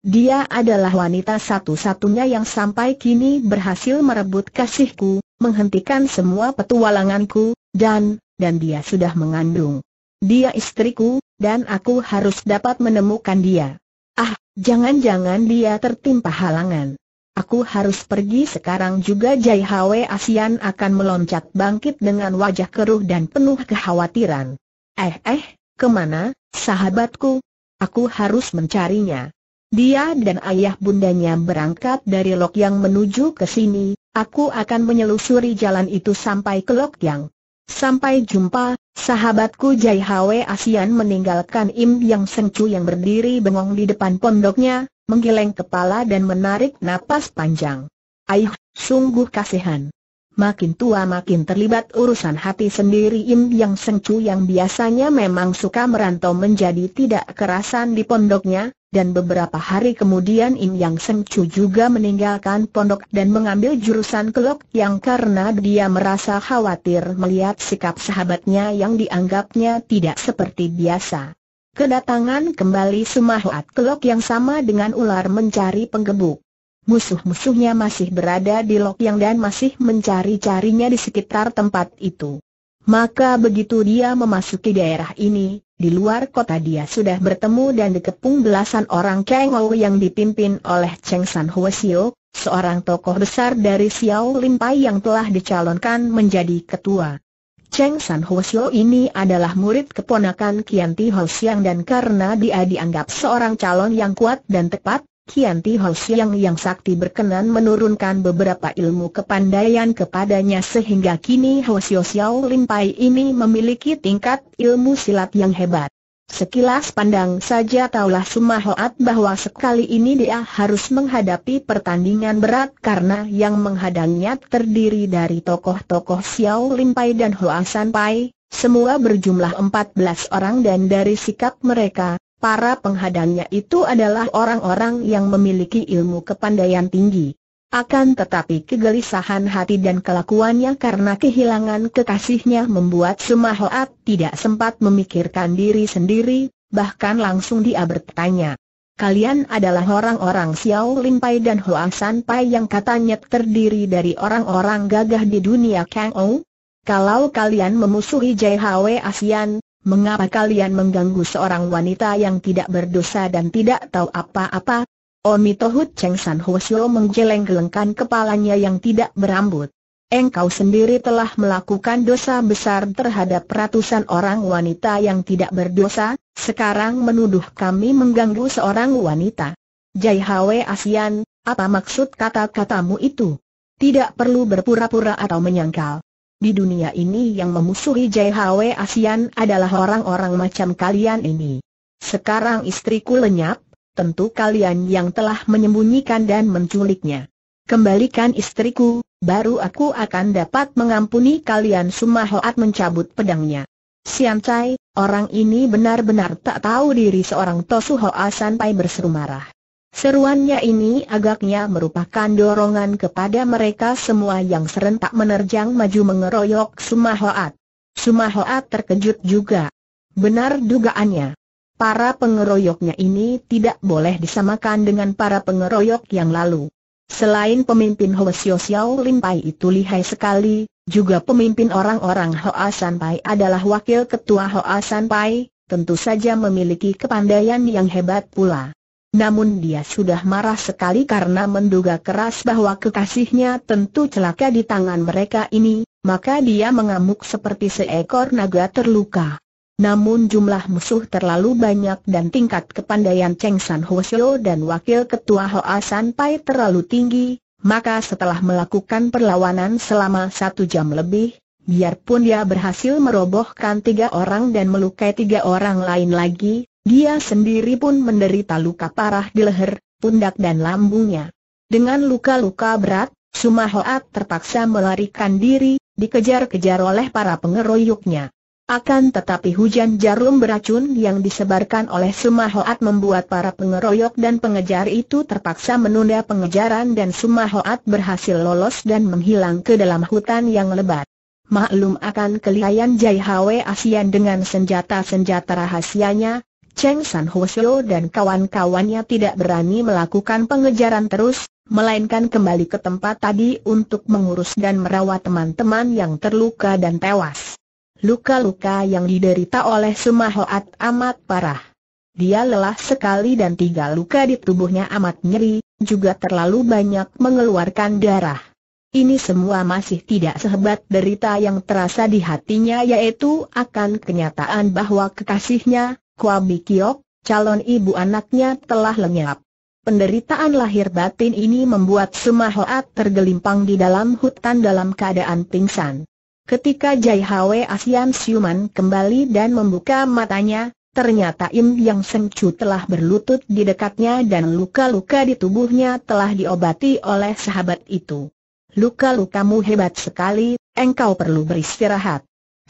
Dia adalah wanita satu-satunya yang sampai kini berhasil merebut kasihku, menghentikan semua petualanganku, dan, dan dia sudah mengandung. Dia istriku, dan aku harus dapat menemukan dia. Ah, jangan-jangan dia tertimpa halangan. Aku harus pergi sekarang juga Jai Hwe Asian akan meloncat bangkit dengan wajah keruh dan penuh kekhawatiran. Eh eh, kemana, sahabatku? Aku harus mencarinya. Dia dan ayah bundanya berangkat dari Lok yang menuju ke sini, Aku akan menyelusuri jalan itu sampai ke lok Yang. Sampai jumpa, sahabatku Jai Hwe Asian meninggalkan Im Yang Sengcu yang berdiri bengong di depan pondoknya, menggeleng kepala dan menarik napas panjang. Aih, sungguh kasihan. Makin tua makin terlibat urusan hati sendiri Im Yang Sengcu yang biasanya memang suka merantau menjadi tidak kerasan di pondoknya, dan beberapa hari kemudian Im Yang Seng juga meninggalkan pondok dan mengambil jurusan kelok yang karena dia merasa khawatir melihat sikap sahabatnya yang dianggapnya tidak seperti biasa. Kedatangan kembali Sumahuat kelok yang sama dengan ular mencari penggebuk. Musuh-musuhnya masih berada di lok yang dan masih mencari-carinya di sekitar tempat itu. Maka begitu dia memasuki daerah ini, di luar kota dia sudah bertemu dan dikepung belasan orang Ou yang dipimpin oleh Cheng San Huesio, seorang tokoh besar dari Xiao Lim Pai yang telah dicalonkan menjadi ketua. Cheng San Huosio ini adalah murid keponakan Kian Ti Ho Siang dan karena dia dianggap seorang calon yang kuat dan tepat, Kian Tihau Siang yang sakti berkenan menurunkan beberapa ilmu kepandaian kepadanya sehingga kini Siao Lim Pai ini memiliki tingkat ilmu silat yang hebat. Sekilas pandang saja taulah Suma Hoat bahwa sekali ini dia harus menghadapi pertandingan berat karena yang menghadangnya terdiri dari tokoh-tokoh Xiao Pai dan Hoa San Pai, semua berjumlah 14 orang dan dari sikap mereka, Para penghadangnya itu adalah orang-orang yang memiliki ilmu kepandaian tinggi. Akan tetapi kegelisahan hati dan kelakuannya karena kehilangan kekasihnya membuat Sumahoat tidak sempat memikirkan diri sendiri, bahkan langsung dia bertanya. Kalian adalah orang-orang Xiao Limpai dan Hoa Sanpai yang katanya terdiri dari orang-orang gagah di dunia Kang Ou? Kalau kalian memusuhi Jai Hwe Asian, mengapa kalian mengganggu seorang wanita yang tidak berdosa dan tidak tahu apa-apa? Omitohut Tohut Cheng San Hosio menggeleng-gelengkan kepalanya yang tidak berambut. Engkau sendiri telah melakukan dosa besar terhadap ratusan orang wanita yang tidak berdosa, sekarang menuduh kami mengganggu seorang wanita. Jai Hwe Asian, apa maksud kata-katamu itu? Tidak perlu berpura-pura atau menyangkal. Di dunia ini yang memusuhi JHW ASEAN adalah orang-orang macam kalian ini. Sekarang istriku lenyap, tentu kalian yang telah menyembunyikan dan menculiknya. Kembalikan istriku, baru aku akan dapat mengampuni kalian semua Hoat mencabut pedangnya. Sian Cai, orang ini benar-benar tak tahu diri seorang Tosu Hoa sampai berseru marah. Seruannya ini agaknya merupakan dorongan kepada mereka semua yang serentak menerjang maju mengeroyok Sumahoat. Sumahoat terkejut juga. Benar dugaannya. Para pengeroyoknya ini tidak boleh disamakan dengan para pengeroyok yang lalu. Selain pemimpin Hoa Sio Siao Lim Pai itu lihai sekali, juga pemimpin orang-orang Hoa San Pai adalah wakil ketua Hoa San Pai, tentu saja memiliki kepandaian yang hebat pula. Namun dia sudah marah sekali karena menduga keras bahwa kekasihnya tentu celaka di tangan mereka ini, maka dia mengamuk seperti seekor naga terluka. Namun jumlah musuh terlalu banyak dan tingkat kepandaian Cheng San Hoseo dan Wakil Ketua Hoa San Pai terlalu tinggi, maka setelah melakukan perlawanan selama satu jam lebih, biarpun dia berhasil merobohkan tiga orang dan melukai tiga orang lain lagi, dia sendiri pun menderita luka parah di leher, pundak dan lambungnya. Dengan luka-luka berat, Sumahoat terpaksa melarikan diri, dikejar-kejar oleh para pengeroyoknya. Akan tetapi hujan jarum beracun yang disebarkan oleh Sumahoat membuat para pengeroyok dan pengejar itu terpaksa menunda pengejaran dan Sumahoat berhasil lolos dan menghilang ke dalam hutan yang lebat. Maklum akan kelihayan Jai Hwe Asian dengan senjata-senjata rahasianya, Cheng San Hwasyo dan kawan-kawannya tidak berani melakukan pengejaran terus, melainkan kembali ke tempat tadi untuk mengurus dan merawat teman-teman yang terluka dan tewas. Luka-luka yang diderita oleh hoat amat parah. Dia lelah sekali dan tiga luka di tubuhnya amat nyeri, juga terlalu banyak mengeluarkan darah. Ini semua masih tidak sehebat derita yang terasa di hatinya yaitu akan kenyataan bahwa kekasihnya, Kuabi Kiok, calon ibu anaknya telah lenyap. Penderitaan lahir batin ini membuat Hoat tergelimpang di dalam hutan dalam keadaan pingsan. Ketika Jai Hwe Asian Siuman kembali dan membuka matanya, ternyata Im Yang Sengcu telah berlutut di dekatnya dan luka-luka di tubuhnya telah diobati oleh sahabat itu. Luka-lukamu hebat sekali, engkau perlu beristirahat.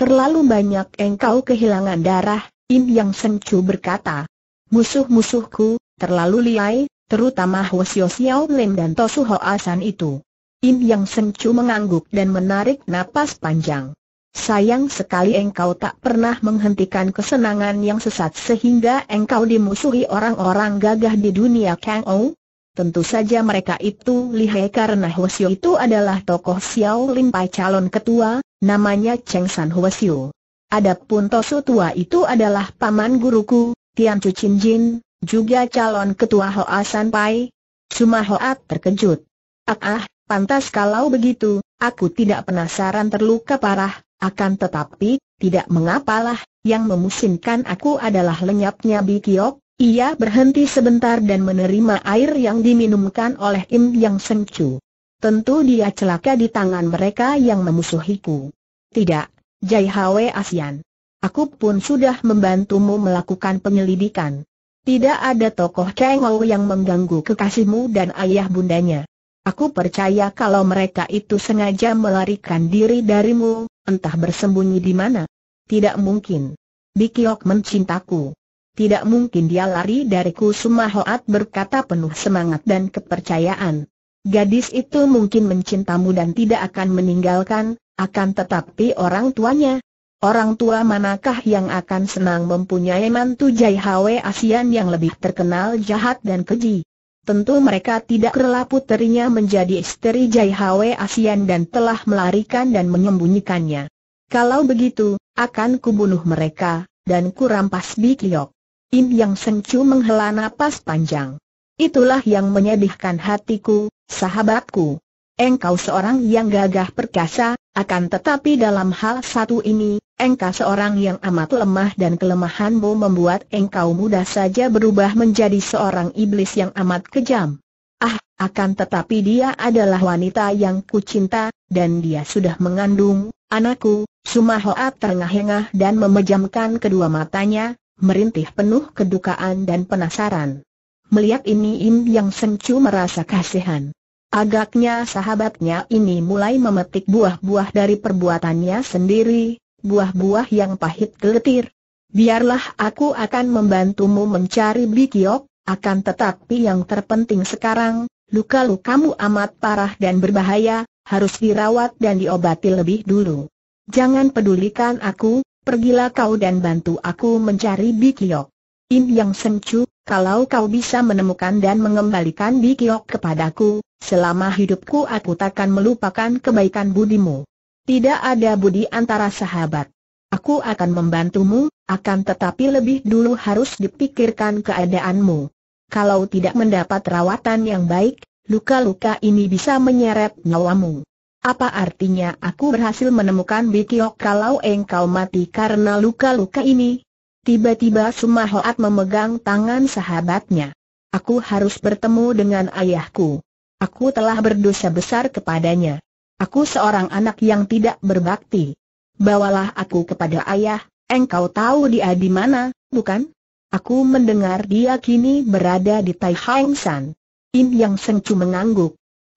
Terlalu banyak engkau kehilangan darah, Im Yang Sengcu berkata, musuh-musuhku, terlalu liai, terutama Hwa Xiao Xiao Lim dan Tosu Ho Asan itu. Im Yang Sengcu mengangguk dan menarik napas panjang. Sayang sekali engkau tak pernah menghentikan kesenangan yang sesat sehingga engkau dimusuhi orang-orang gagah di dunia Kang Ou. Tentu saja mereka itu lihai karena Sio itu adalah tokoh Xiao Lim Pai calon ketua, namanya Cheng San Sio. Adapun Tosu tua itu adalah paman guruku, Tian Chu Chin Jin, juga calon ketua Hoa San Pai. Suma Hoat terkejut. Ah, ah, pantas kalau begitu, aku tidak penasaran terluka parah, akan tetapi, tidak mengapalah, yang memusinkan aku adalah lenyapnya Bikiok, ia berhenti sebentar dan menerima air yang diminumkan oleh Im Yang Chu. Tentu dia celaka di tangan mereka yang memusuhiku. Tidak, Jai Hwe Asian. Aku pun sudah membantumu melakukan penyelidikan. Tidak ada tokoh cengol yang mengganggu kekasihmu dan ayah bundanya. Aku percaya kalau mereka itu sengaja melarikan diri darimu, entah bersembunyi di mana. Tidak mungkin. Bikiok mencintaku. Tidak mungkin dia lari dariku Sumahoat berkata penuh semangat dan kepercayaan. Gadis itu mungkin mencintamu dan tidak akan meninggalkan, akan tetapi orang tuanya, orang tua manakah yang akan senang mempunyai mantu Jai Hwe Asian yang lebih terkenal jahat dan keji? Tentu mereka tidak rela puterinya menjadi istri Jai Hwe Asian dan telah melarikan dan menyembunyikannya. Kalau begitu, akan kubunuh mereka, dan kurampas Bikiok. Im Yang Sencu menghela napas panjang. Itulah yang menyedihkan hatiku, sahabatku engkau seorang yang gagah perkasa, akan tetapi dalam hal satu ini, engkau seorang yang amat lemah dan kelemahanmu membuat engkau mudah saja berubah menjadi seorang iblis yang amat kejam. Ah, akan tetapi dia adalah wanita yang kucinta, dan dia sudah mengandung, anakku, Sumahoa terengah-engah dan memejamkan kedua matanya, merintih penuh kedukaan dan penasaran. Melihat ini Im Yang Sencu merasa kasihan. Agaknya sahabatnya ini mulai memetik buah-buah dari perbuatannya sendiri, buah-buah yang pahit geletir. Biarlah aku akan membantumu mencari Bikiok, akan tetapi yang terpenting sekarang, luka-lukamu amat parah dan berbahaya, harus dirawat dan diobati lebih dulu. Jangan pedulikan aku, pergilah kau dan bantu aku mencari Bikiok. Im Yang Sencu, kalau kau bisa menemukan dan mengembalikan Bikiok kepadaku, selama hidupku aku takkan melupakan kebaikan budimu. Tidak ada budi antara sahabat. Aku akan membantumu, akan tetapi lebih dulu harus dipikirkan keadaanmu. Kalau tidak mendapat rawatan yang baik, luka-luka ini bisa menyeret nyawamu. Apa artinya aku berhasil menemukan Bikiok kalau engkau mati karena luka-luka ini? Tiba-tiba Hoat memegang tangan sahabatnya. Aku harus bertemu dengan ayahku. Aku telah berdosa besar kepadanya. Aku seorang anak yang tidak berbakti. Bawalah aku kepada ayah, engkau tahu dia di mana, bukan? Aku mendengar dia kini berada di Tai Hang San. Im Yang Sengcu mengangguk.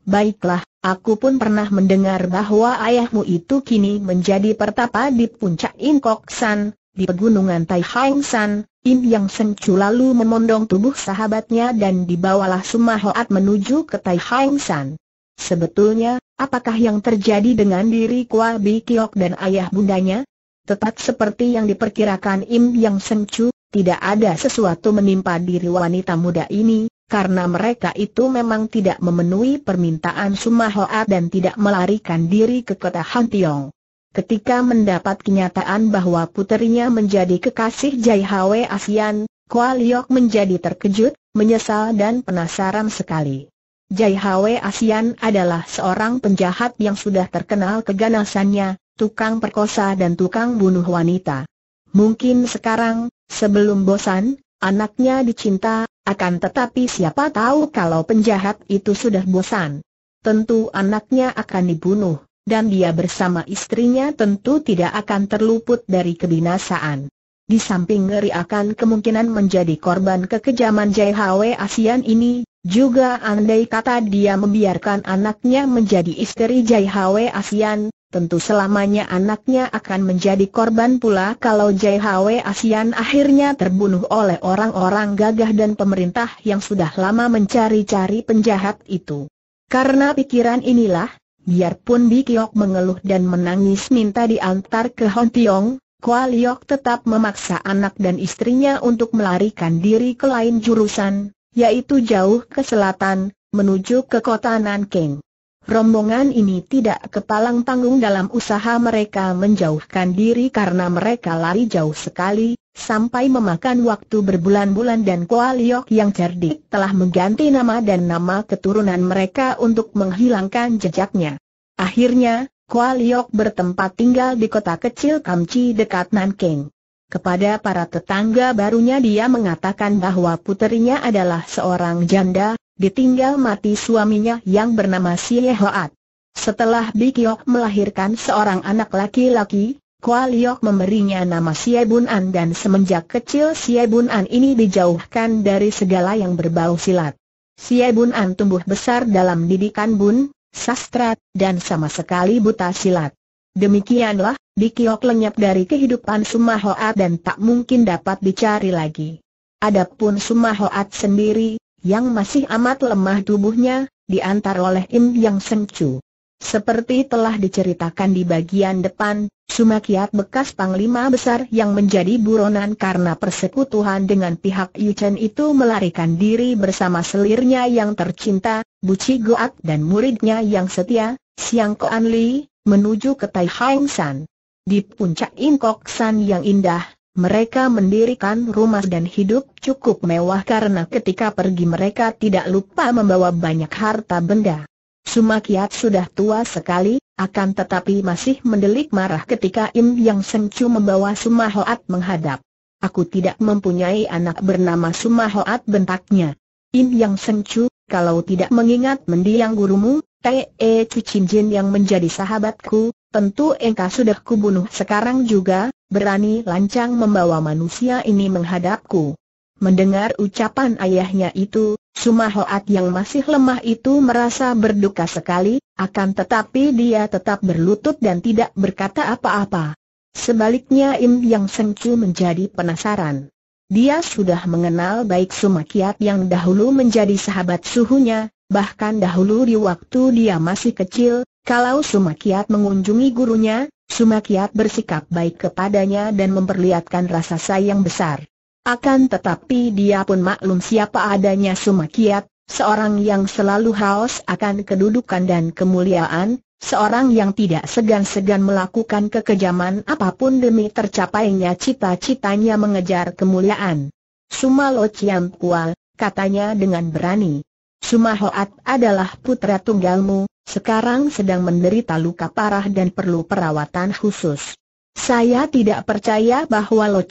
Baiklah, aku pun pernah mendengar bahwa ayahmu itu kini menjadi pertapa di puncak Inkok San, di pegunungan Taihangsan, Im Yang Sengcu lalu memondong tubuh sahabatnya dan dibawalah Hoat menuju ke Taihangsan. Sebetulnya, apakah yang terjadi dengan diri Kua Bikiok dan ayah bundanya? Tepat seperti yang diperkirakan Im Yang Sengcu, tidak ada sesuatu menimpa diri wanita muda ini, karena mereka itu memang tidak memenuhi permintaan Hoat dan tidak melarikan diri ke kota Hantiong. Ketika mendapat kenyataan bahwa puterinya menjadi kekasih Jai Hwe Asian, Kua Liok menjadi terkejut, menyesal dan penasaran sekali. Jai Hwe Asian adalah seorang penjahat yang sudah terkenal keganasannya, tukang perkosa dan tukang bunuh wanita. Mungkin sekarang, sebelum bosan, anaknya dicinta, akan tetapi siapa tahu kalau penjahat itu sudah bosan. Tentu anaknya akan dibunuh dan dia bersama istrinya tentu tidak akan terluput dari kebinasaan. Di samping ngeri akan kemungkinan menjadi korban kekejaman JHW Asian ini, juga andai kata dia membiarkan anaknya menjadi istri JHW Asian, tentu selamanya anaknya akan menjadi korban pula kalau JHW Asian akhirnya terbunuh oleh orang-orang gagah dan pemerintah yang sudah lama mencari-cari penjahat itu. Karena pikiran inilah, Biarpun Kiok mengeluh dan menangis minta diantar ke Hon Tiong, Kua Liok tetap memaksa anak dan istrinya untuk melarikan diri ke lain jurusan, yaitu jauh ke selatan, menuju ke kota Nanking. Rombongan ini tidak kepalang tanggung dalam usaha mereka menjauhkan diri karena mereka lari jauh sekali, sampai memakan waktu berbulan-bulan dan Kualiok yang cerdik telah mengganti nama dan nama keturunan mereka untuk menghilangkan jejaknya. Akhirnya, Kualiok bertempat tinggal di kota kecil Kamci dekat Nanking. Kepada para tetangga barunya dia mengatakan bahwa puterinya adalah seorang janda, ditinggal mati suaminya yang bernama Si Hoat. Setelah Bikiok melahirkan seorang anak laki-laki, Kualiok memberinya nama Xie An dan semenjak kecil Xie An ini dijauhkan dari segala yang berbau silat. Xie An tumbuh besar dalam didikan Bun, sastra, dan sama sekali buta silat. Demikianlah, Dikiok lenyap dari kehidupan Sumahoat dan tak mungkin dapat dicari lagi. Adapun Sumahoat sendiri, yang masih amat lemah tubuhnya, diantar oleh Im Yang Sengcu. Seperti telah diceritakan di bagian depan, Sumakiat bekas panglima besar yang menjadi buronan karena persekutuan dengan pihak Yuchen itu melarikan diri bersama selirnya yang tercinta, Buci Goat dan muridnya yang setia, Siang Koan Li, menuju ke Tai Hang San. Di puncak Inkok San yang indah, mereka mendirikan rumah dan hidup cukup mewah karena ketika pergi mereka tidak lupa membawa banyak harta benda. Sumakiat sudah tua sekali, akan tetapi masih mendelik marah ketika Im Yang Sencu membawa Sumahoat menghadap. Aku tidak mempunyai anak bernama Sumahoat bentaknya. Im Yang Sencu, kalau tidak mengingat mendiang gurumu, T.E. Cucin Jin yang menjadi sahabatku, tentu engkau sudah kubunuh sekarang juga, berani lancang membawa manusia ini menghadapku. Mendengar ucapan ayahnya itu, Sumahoat yang masih lemah itu merasa berduka sekali, akan tetapi dia tetap berlutut dan tidak berkata apa-apa. Sebaliknya Im Yang Sengcu menjadi penasaran. Dia sudah mengenal baik Sumakiat yang dahulu menjadi sahabat suhunya, Bahkan dahulu di waktu dia masih kecil, kalau Sumakiat mengunjungi gurunya, Sumakiat bersikap baik kepadanya dan memperlihatkan rasa sayang besar. Akan tetapi dia pun maklum siapa adanya Sumakiat, seorang yang selalu haus akan kedudukan dan kemuliaan, seorang yang tidak segan-segan melakukan kekejaman apapun demi tercapainya cita-citanya mengejar kemuliaan. Sumalo Ciampual, katanya dengan berani. Sumahoat adalah putra tunggalmu, sekarang sedang menderita luka parah dan perlu perawatan khusus. Saya tidak percaya bahwa Lo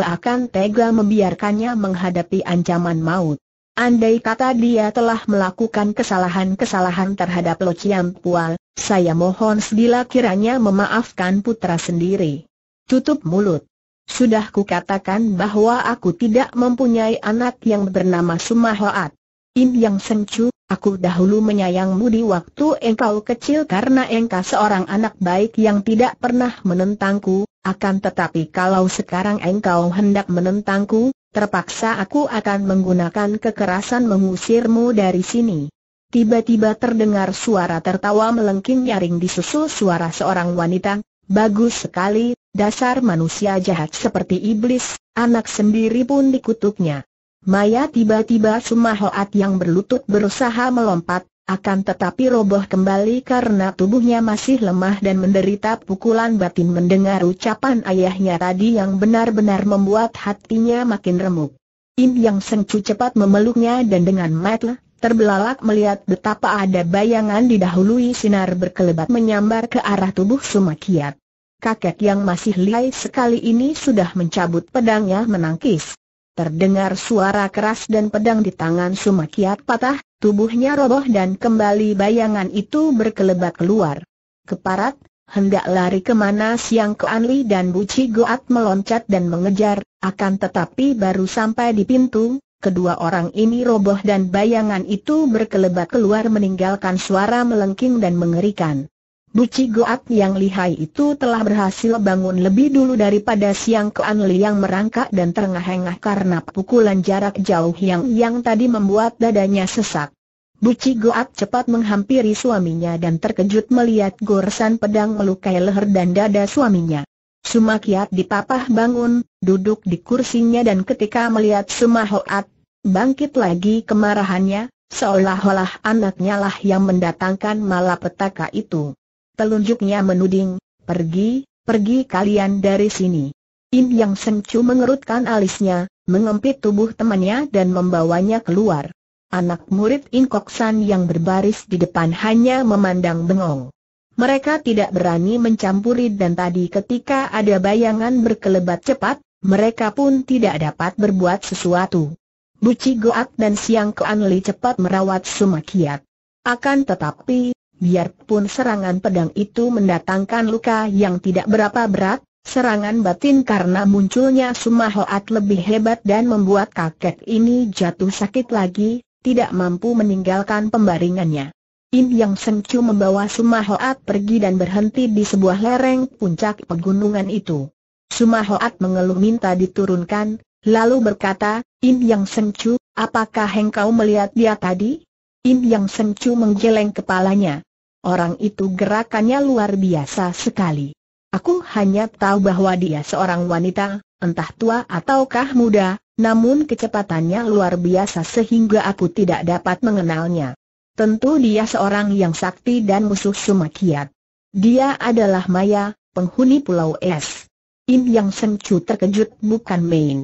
akan tega membiarkannya menghadapi ancaman maut. Andai kata dia telah melakukan kesalahan-kesalahan terhadap Lo Chiam saya mohon sedila kiranya memaafkan putra sendiri. Tutup mulut. Sudah kukatakan bahwa aku tidak mempunyai anak yang bernama Sumahoat. Im Yang Sencu, aku dahulu menyayangmu di waktu engkau kecil karena engkau seorang anak baik yang tidak pernah menentangku, akan tetapi kalau sekarang engkau hendak menentangku, terpaksa aku akan menggunakan kekerasan mengusirmu dari sini. Tiba-tiba terdengar suara tertawa melengking nyaring disusul suara seorang wanita, bagus sekali, dasar manusia jahat seperti iblis, anak sendiri pun dikutuknya. Maya tiba-tiba Sumahoat yang berlutut berusaha melompat, akan tetapi roboh kembali karena tubuhnya masih lemah dan menderita pukulan batin mendengar ucapan ayahnya tadi yang benar-benar membuat hatinya makin remuk. Im Yang Sengcu cepat memeluknya dan dengan mata terbelalak melihat betapa ada bayangan didahului sinar berkelebat menyambar ke arah tubuh Sumakiat. Kakek yang masih lihai sekali ini sudah mencabut pedangnya menangkis. Terdengar suara keras dan pedang di tangan Sumakiat patah, tubuhnya roboh dan kembali bayangan itu berkelebat keluar. Keparat, hendak lari kemana Siang Anli dan Buci Goat meloncat dan mengejar, akan tetapi baru sampai di pintu, kedua orang ini roboh dan bayangan itu berkelebat keluar meninggalkan suara melengking dan mengerikan. Buci Goat yang lihai itu telah berhasil bangun lebih dulu daripada Siang Kuan Li yang merangkak dan terengah-engah karena pukulan jarak jauh yang yang tadi membuat dadanya sesak. Buci Goat cepat menghampiri suaminya dan terkejut melihat goresan pedang melukai leher dan dada suaminya. Sumakiat dipapah bangun, duduk di kursinya dan ketika melihat Sumahoat, bangkit lagi kemarahannya, seolah-olah anaknya lah yang mendatangkan malapetaka itu telunjuknya menuding, pergi, pergi kalian dari sini. In Yang sengcu mengerutkan alisnya, mengempit tubuh temannya dan membawanya keluar. Anak murid In Kok San yang berbaris di depan hanya memandang bengong. Mereka tidak berani mencampuri dan tadi ketika ada bayangan berkelebat cepat, mereka pun tidak dapat berbuat sesuatu. Buci Goat dan Siang Keanli cepat merawat Sumakiat. Akan tetapi, Biarpun serangan pedang itu mendatangkan luka yang tidak berapa berat, serangan batin karena munculnya Sumahoat lebih hebat dan membuat kakek ini jatuh sakit lagi, tidak mampu meninggalkan pembaringannya. Im Yang Sengcu membawa Sumahoat pergi dan berhenti di sebuah lereng puncak pegunungan itu. Sumahoat mengeluh minta diturunkan, lalu berkata, Im Yang Sengcu, apakah engkau melihat dia tadi? Im Yang Sengcu menggeleng kepalanya. Orang itu gerakannya luar biasa sekali. Aku hanya tahu bahwa dia seorang wanita, entah tua ataukah muda, namun kecepatannya luar biasa sehingga aku tidak dapat mengenalnya. Tentu dia seorang yang sakti dan musuh Sumakiat. Dia adalah Maya, penghuni Pulau Es. Im Yang Sencu terkejut bukan main.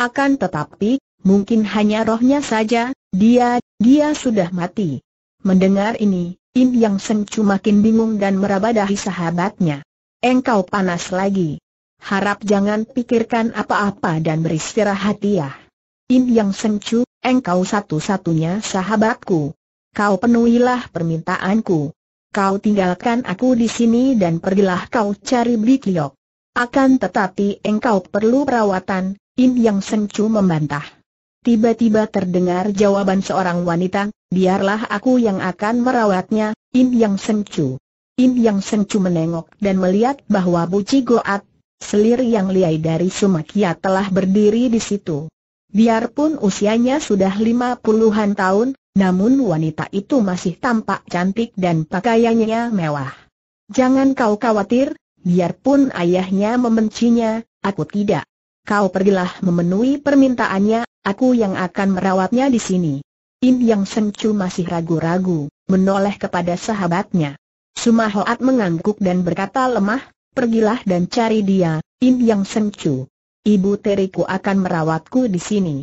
Akan tetapi, mungkin hanya rohnya saja, dia, dia sudah mati. Mendengar ini, Im Yang cuma makin bingung dan meraba dahi sahabatnya. Engkau panas lagi. Harap jangan pikirkan apa-apa dan beristirahat ya. Im Yang Sencu, engkau satu-satunya sahabatku. Kau penuhilah permintaanku. Kau tinggalkan aku di sini dan pergilah kau cari Bikyok. Akan tetapi engkau perlu perawatan, Im Yang Sencu membantah. Tiba-tiba terdengar jawaban seorang wanita, biarlah aku yang akan merawatnya, Im Yang Sengcu. Im Yang Sengcu menengok dan melihat bahwa Buci Goat, selir yang liai dari Sumakia telah berdiri di situ. Biarpun usianya sudah lima puluhan tahun, namun wanita itu masih tampak cantik dan pakaiannya mewah. Jangan kau khawatir, biarpun ayahnya membencinya, aku tidak. Kau pergilah memenuhi permintaannya, Aku yang akan merawatnya di sini. Im Yang Sencu masih ragu-ragu, menoleh kepada sahabatnya. Hoat mengangguk dan berkata lemah, pergilah dan cari dia, Im Yang Sencu. Ibu teriku akan merawatku di sini.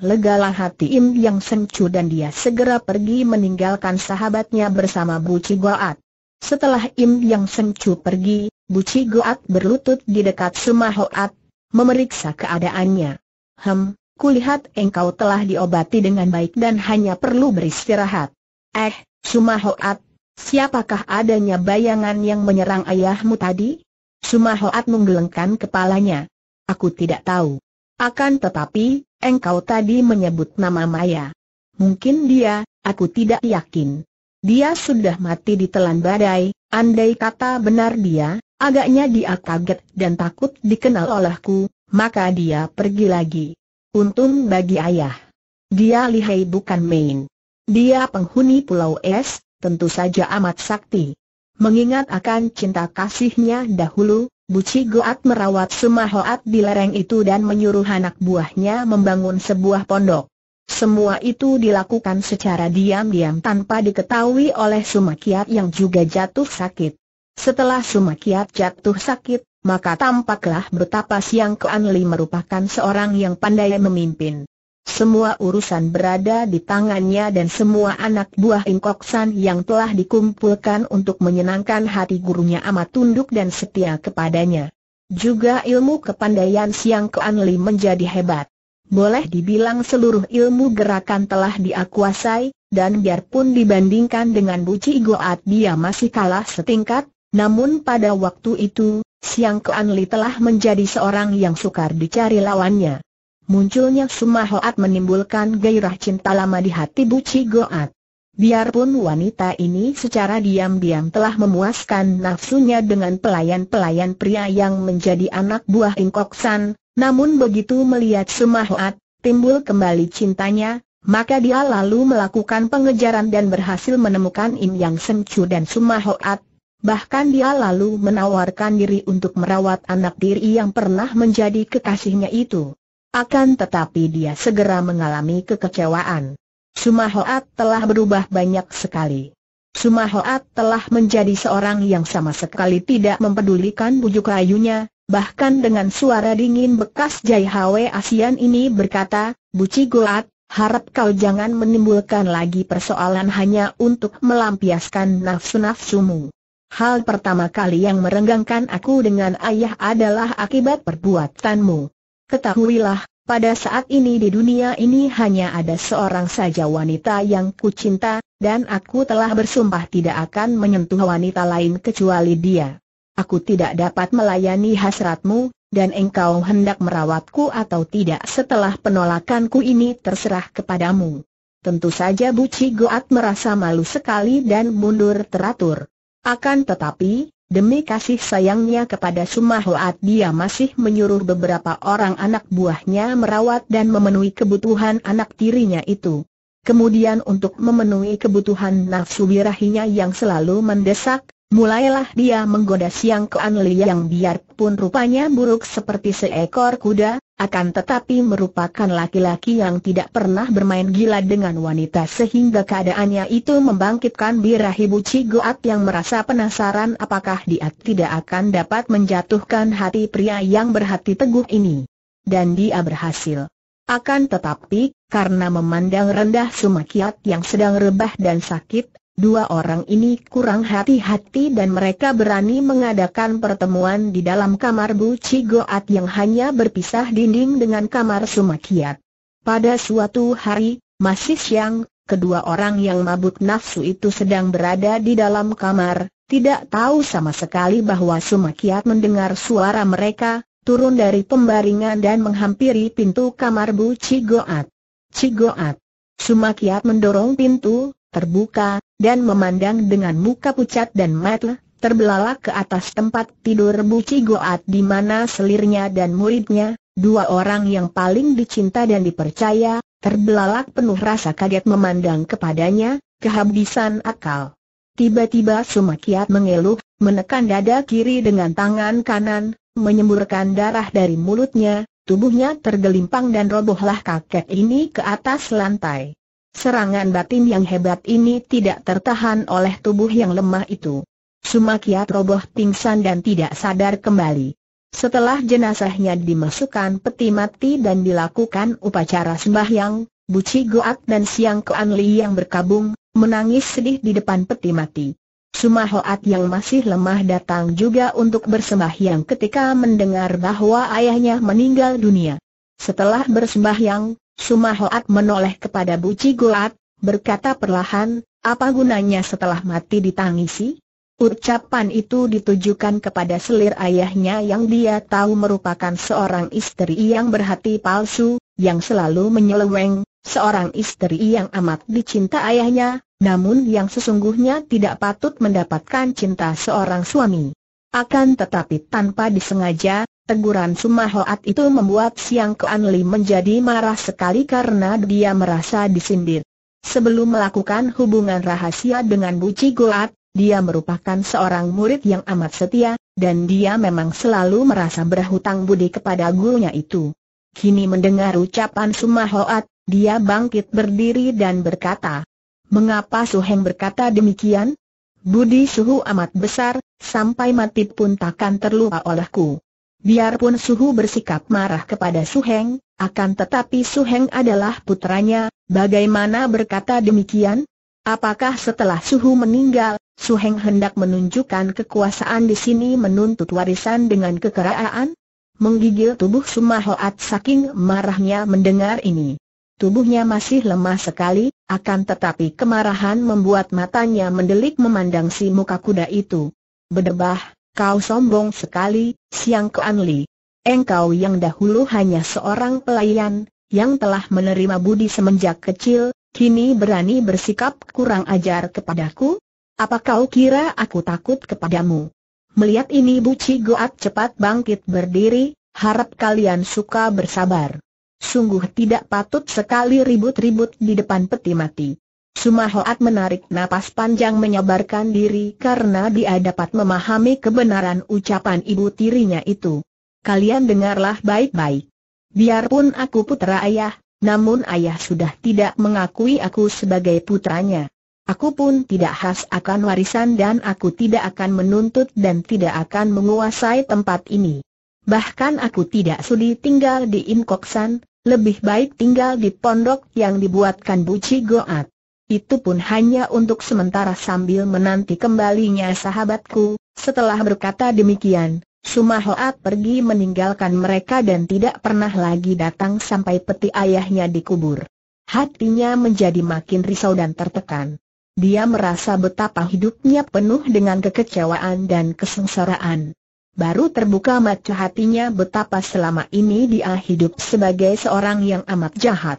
Legalah hati Im Yang Sencu dan dia segera pergi meninggalkan sahabatnya bersama Bu Cigoat. Setelah Im Yang Sencu pergi, Bu Cigoat berlutut di dekat Hoat, memeriksa keadaannya. Hem, kulihat engkau telah diobati dengan baik dan hanya perlu beristirahat. Eh, Sumahoat, siapakah adanya bayangan yang menyerang ayahmu tadi? Sumahoat menggelengkan kepalanya. Aku tidak tahu. Akan tetapi, engkau tadi menyebut nama Maya. Mungkin dia, aku tidak yakin. Dia sudah mati di ditelan badai, andai kata benar dia, agaknya dia kaget dan takut dikenal olehku, maka dia pergi lagi. Untung bagi ayah. Dia lihai bukan main. Dia penghuni pulau es, tentu saja amat sakti. Mengingat akan cinta kasihnya dahulu, Buci Goat merawat semua hoat di lereng itu dan menyuruh anak buahnya membangun sebuah pondok. Semua itu dilakukan secara diam-diam tanpa diketahui oleh Sumakiat yang juga jatuh sakit. Setelah Sumakiat jatuh sakit, maka tampaklah betapa Siang Kuan Li merupakan seorang yang pandai memimpin. Semua urusan berada di tangannya dan semua anak buah Ingkoksan yang telah dikumpulkan untuk menyenangkan hati gurunya amat tunduk dan setia kepadanya. Juga ilmu kepandaian Siang Kuan Li menjadi hebat. Boleh dibilang seluruh ilmu gerakan telah dia dan biarpun dibandingkan dengan Buci Goat dia masih kalah setingkat, namun pada waktu itu, Siang Kuan Li telah menjadi seorang yang sukar dicari lawannya. Munculnya Suma Hoat menimbulkan gairah cinta lama di hati Bu Chi Goat. Biarpun wanita ini secara diam-diam telah memuaskan nafsunya dengan pelayan-pelayan pria yang menjadi anak buah Ingkoksan, San, namun begitu melihat Suma Hoat, timbul kembali cintanya, maka dia lalu melakukan pengejaran dan berhasil menemukan Im Yang Sengcu dan Suma Hoat, Bahkan dia lalu menawarkan diri untuk merawat anak diri yang pernah menjadi kekasihnya itu. Akan tetapi dia segera mengalami kekecewaan. Sumahoat telah berubah banyak sekali. Sumahoat telah menjadi seorang yang sama sekali tidak mempedulikan bujuk rayunya, bahkan dengan suara dingin bekas Jai Hwe Asian ini berkata, Buci Goat, harap kau jangan menimbulkan lagi persoalan hanya untuk melampiaskan nafsu-nafsumu. Hal pertama kali yang merenggangkan aku dengan ayah adalah akibat perbuatanmu. Ketahuilah, pada saat ini di dunia ini hanya ada seorang saja wanita yang kucinta, dan aku telah bersumpah tidak akan menyentuh wanita lain kecuali dia. Aku tidak dapat melayani hasratmu, dan engkau hendak merawatku atau tidak setelah penolakanku ini terserah kepadamu. Tentu saja Buci Goat merasa malu sekali dan mundur teratur. Akan tetapi, demi kasih sayangnya kepada Sumahoat dia masih menyuruh beberapa orang anak buahnya merawat dan memenuhi kebutuhan anak tirinya itu. Kemudian untuk memenuhi kebutuhan nafsu birahinya yang selalu mendesak, Mulailah dia menggoda Siang Kuan Li yang biarpun rupanya buruk seperti seekor kuda, akan tetapi merupakan laki-laki yang tidak pernah bermain gila dengan wanita sehingga keadaannya itu membangkitkan birahi Buci Goat yang merasa penasaran apakah dia tidak akan dapat menjatuhkan hati pria yang berhati teguh ini. Dan dia berhasil. Akan tetapi, karena memandang rendah Sumakiat yang sedang rebah dan sakit, Dua orang ini kurang hati-hati dan mereka berani mengadakan pertemuan di dalam kamar Bu Cigoat yang hanya berpisah dinding dengan kamar Sumakiat. Pada suatu hari, masih siang, kedua orang yang mabuk nafsu itu sedang berada di dalam kamar, tidak tahu sama sekali bahwa Sumakiat mendengar suara mereka, turun dari pembaringan dan menghampiri pintu kamar Bu Cigoat. Cigoat. Sumakiat mendorong pintu, terbuka, dan memandang dengan muka pucat dan matle, terbelalak ke atas tempat tidur Buci Goat di mana selirnya dan muridnya, dua orang yang paling dicinta dan dipercaya, terbelalak penuh rasa kaget memandang kepadanya, kehabisan akal. Tiba-tiba Sumakiat mengeluh, menekan dada kiri dengan tangan kanan, menyemburkan darah dari mulutnya, tubuhnya tergelimpang dan robohlah kakek ini ke atas lantai. Serangan batin yang hebat ini tidak tertahan oleh tubuh yang lemah itu. Sumakiat roboh pingsan dan tidak sadar kembali. Setelah jenazahnya dimasukkan peti mati dan dilakukan upacara sembahyang, Buci Goat dan Siang Kuan Li yang berkabung, menangis sedih di depan peti mati. Sumahoat yang masih lemah datang juga untuk bersembahyang ketika mendengar bahwa ayahnya meninggal dunia. Setelah bersembahyang, Sumahoat menoleh kepada Buci Goat, berkata perlahan, apa gunanya setelah mati ditangisi? Ucapan itu ditujukan kepada selir ayahnya yang dia tahu merupakan seorang istri yang berhati palsu, yang selalu menyeleweng, seorang istri yang amat dicinta ayahnya, namun yang sesungguhnya tidak patut mendapatkan cinta seorang suami. Akan tetapi tanpa disengaja, Teguran Sumahoat itu membuat Siang Kuan Li menjadi marah sekali karena dia merasa disindir. Sebelum melakukan hubungan rahasia dengan Buci Goat, dia merupakan seorang murid yang amat setia, dan dia memang selalu merasa berhutang budi kepada gurunya itu. Kini mendengar ucapan Sumahoat, dia bangkit berdiri dan berkata, Mengapa Suheng berkata demikian? Budi Suhu amat besar, sampai mati pun takkan terlupa olehku. Biarpun Suhu bersikap marah kepada Suheng, akan tetapi Suheng adalah putranya, bagaimana berkata demikian? Apakah setelah Suhu meninggal, Suheng hendak menunjukkan kekuasaan di sini menuntut warisan dengan kekeraan? Menggigil tubuh Sumahoat saking marahnya mendengar ini. Tubuhnya masih lemah sekali, akan tetapi kemarahan membuat matanya mendelik memandang si muka kuda itu. Bedebah, kau sombong sekali, Siang Kuan Li. Engkau yang dahulu hanya seorang pelayan, yang telah menerima budi semenjak kecil, kini berani bersikap kurang ajar kepadaku? Apa kau kira aku takut kepadamu? Melihat ini Bu Goat cepat bangkit berdiri, harap kalian suka bersabar. Sungguh tidak patut sekali ribut-ribut di depan peti mati. Sumahoat menarik napas panjang menyabarkan diri karena dia dapat memahami kebenaran ucapan ibu tirinya itu. Kalian dengarlah baik-baik. Biarpun aku putra ayah, namun ayah sudah tidak mengakui aku sebagai putranya. Aku pun tidak khas akan warisan dan aku tidak akan menuntut dan tidak akan menguasai tempat ini. Bahkan aku tidak sudi tinggal di Inkoksan, lebih baik tinggal di pondok yang dibuatkan Buci Goat. Itu pun hanya untuk sementara sambil menanti kembalinya sahabatku. Setelah berkata demikian, Sumahoat pergi meninggalkan mereka dan tidak pernah lagi datang sampai peti ayahnya dikubur. Hatinya menjadi makin risau dan tertekan. Dia merasa betapa hidupnya penuh dengan kekecewaan dan kesengsaraan. Baru terbuka mata hatinya betapa selama ini dia hidup sebagai seorang yang amat jahat.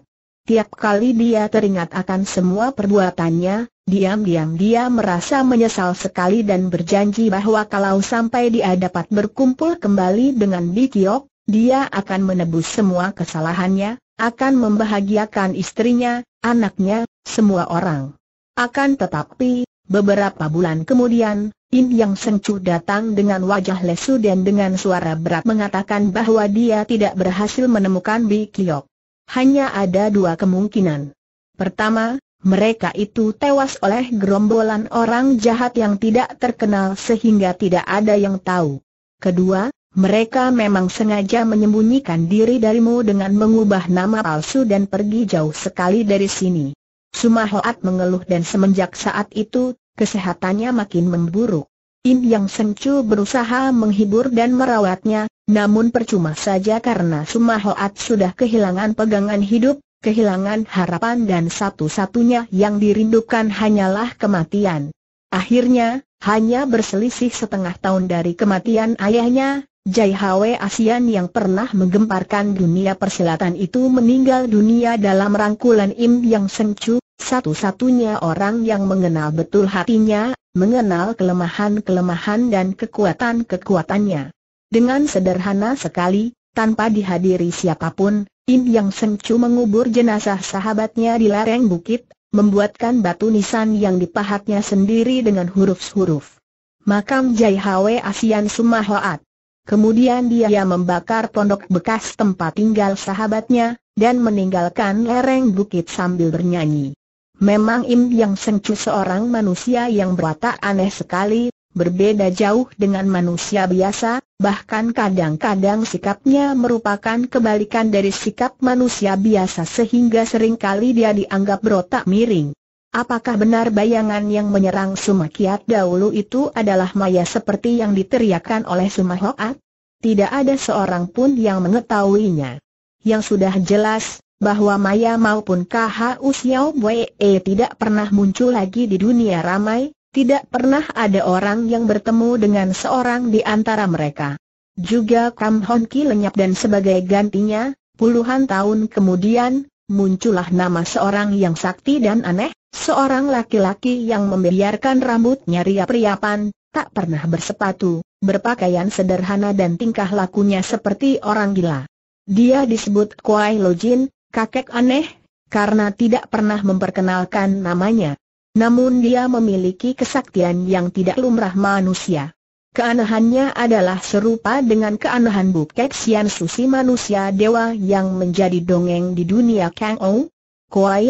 Setiap kali dia teringat akan semua perbuatannya, diam-diam dia merasa menyesal sekali dan berjanji bahwa kalau sampai dia dapat berkumpul kembali dengan Bikiok, dia akan menebus semua kesalahannya, akan membahagiakan istrinya, anaknya, semua orang. Akan tetapi, beberapa bulan kemudian, In Yang Sengcu datang dengan wajah lesu dan dengan suara berat mengatakan bahwa dia tidak berhasil menemukan Bikiok. Hanya ada dua kemungkinan. Pertama, mereka itu tewas oleh gerombolan orang jahat yang tidak terkenal sehingga tidak ada yang tahu. Kedua, mereka memang sengaja menyembunyikan diri darimu dengan mengubah nama palsu dan pergi jauh sekali dari sini. Sumahoat mengeluh dan semenjak saat itu, kesehatannya makin memburuk. Im Yang Sengcu berusaha menghibur dan merawatnya, namun percuma saja karena Hoat sudah kehilangan pegangan hidup, kehilangan harapan dan satu-satunya yang dirindukan hanyalah kematian. Akhirnya, hanya berselisih setengah tahun dari kematian ayahnya, Jai Hwe Asian yang pernah menggemparkan dunia persilatan itu meninggal dunia dalam rangkulan Im Yang Sengcu, satu-satunya orang yang mengenal betul hatinya, mengenal kelemahan-kelemahan dan kekuatan-kekuatannya. Dengan sederhana sekali, tanpa dihadiri siapapun, Im Yang Sencu mengubur jenazah sahabatnya di lereng bukit, membuatkan batu nisan yang dipahatnya sendiri dengan huruf-huruf. Makam Jai Hwe Asian Sumahoat. Kemudian dia membakar pondok bekas tempat tinggal sahabatnya, dan meninggalkan lereng bukit sambil bernyanyi. Memang Im Yang Sencu seorang manusia yang berwatak aneh sekali, berbeda jauh dengan manusia biasa, bahkan kadang-kadang sikapnya merupakan kebalikan dari sikap manusia biasa sehingga seringkali dia dianggap berotak miring. Apakah benar bayangan yang menyerang Sumakiat dahulu itu adalah maya seperti yang diteriakkan oleh Sumahokat? Tidak ada seorang pun yang mengetahuinya. Yang sudah jelas, bahwa maya maupun KHU Xiao Wei tidak pernah muncul lagi di dunia ramai, tidak pernah ada orang yang bertemu dengan seorang di antara mereka. Juga Kam Hon Ki lenyap dan sebagai gantinya, puluhan tahun kemudian, muncullah nama seorang yang sakti dan aneh, seorang laki-laki yang membiarkan rambutnya riap-riapan, tak pernah bersepatu, berpakaian sederhana dan tingkah lakunya seperti orang gila. Dia disebut Kuai Jin, kakek aneh, karena tidak pernah memperkenalkan namanya. Namun dia memiliki kesaktian yang tidak lumrah manusia. Keanehannya adalah serupa dengan keanehan Bukek Sian Susi manusia dewa yang menjadi dongeng di dunia Kang Ou. Kuai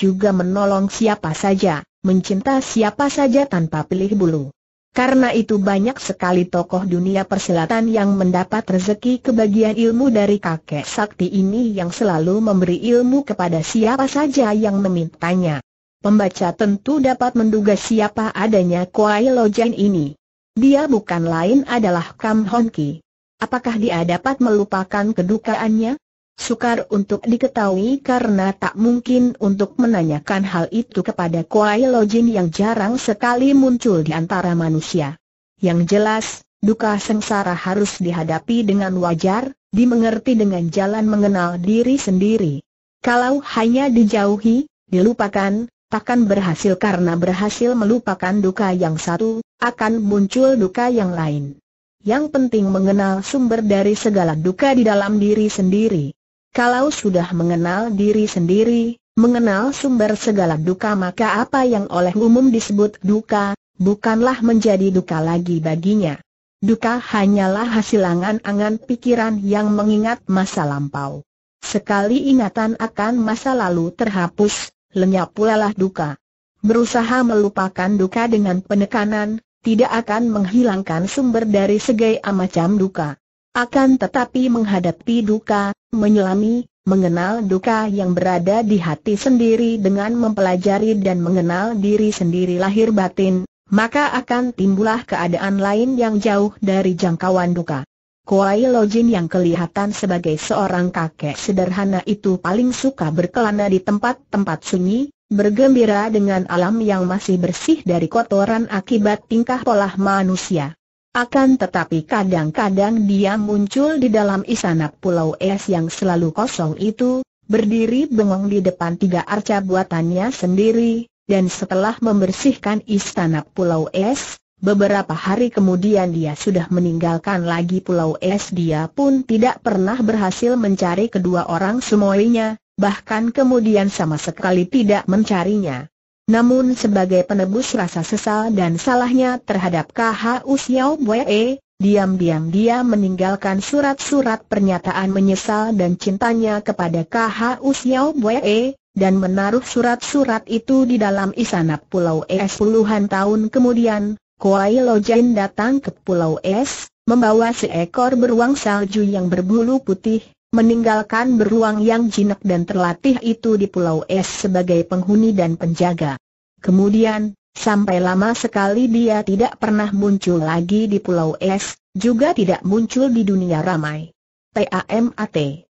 juga menolong siapa saja, mencinta siapa saja tanpa pilih bulu. Karena itu banyak sekali tokoh dunia persilatan yang mendapat rezeki kebagian ilmu dari kakek sakti ini yang selalu memberi ilmu kepada siapa saja yang memintanya. Pembaca tentu dapat menduga siapa adanya Kuai Lojan ini. Dia bukan lain adalah Kam Hon Apakah dia dapat melupakan kedukaannya? Sukar untuk diketahui karena tak mungkin untuk menanyakan hal itu kepada Kuai Lojin yang jarang sekali muncul di antara manusia. Yang jelas, duka sengsara harus dihadapi dengan wajar, dimengerti dengan jalan mengenal diri sendiri. Kalau hanya dijauhi, dilupakan, takkan berhasil karena berhasil melupakan duka yang satu, akan muncul duka yang lain. Yang penting mengenal sumber dari segala duka di dalam diri sendiri. Kalau sudah mengenal diri sendiri, mengenal sumber segala duka maka apa yang oleh umum disebut duka, bukanlah menjadi duka lagi baginya. Duka hanyalah hasil angan-angan pikiran yang mengingat masa lampau. Sekali ingatan akan masa lalu terhapus, lenyap pula lah duka. Berusaha melupakan duka dengan penekanan, tidak akan menghilangkan sumber dari segai macam duka. Akan tetapi menghadapi duka, menyelami, mengenal duka yang berada di hati sendiri dengan mempelajari dan mengenal diri sendiri lahir batin, maka akan timbulah keadaan lain yang jauh dari jangkauan duka. Kuai Lojin yang kelihatan sebagai seorang kakek sederhana itu paling suka berkelana di tempat-tempat sunyi, bergembira dengan alam yang masih bersih dari kotoran akibat tingkah pola manusia. Akan tetapi kadang-kadang dia muncul di dalam istana Pulau Es yang selalu kosong itu, berdiri bengong di depan tiga arca buatannya sendiri, dan setelah membersihkan istana Pulau Es, Beberapa hari kemudian dia sudah meninggalkan lagi Pulau Es dia pun tidak pernah berhasil mencari kedua orang semuanya, bahkan kemudian sama sekali tidak mencarinya. Namun sebagai penebus rasa sesal dan salahnya terhadap KHU Xiao Wei, diam-diam dia meninggalkan surat-surat pernyataan menyesal dan cintanya kepada KHU Xiao Wei, dan menaruh surat-surat itu di dalam isanap Pulau Es puluhan tahun kemudian, Kuai Jin datang ke Pulau Es, membawa seekor beruang salju yang berbulu putih, meninggalkan beruang yang jinak dan terlatih itu di Pulau Es sebagai penghuni dan penjaga. Kemudian, sampai lama sekali dia tidak pernah muncul lagi di Pulau Es, juga tidak muncul di dunia ramai. TAMAT.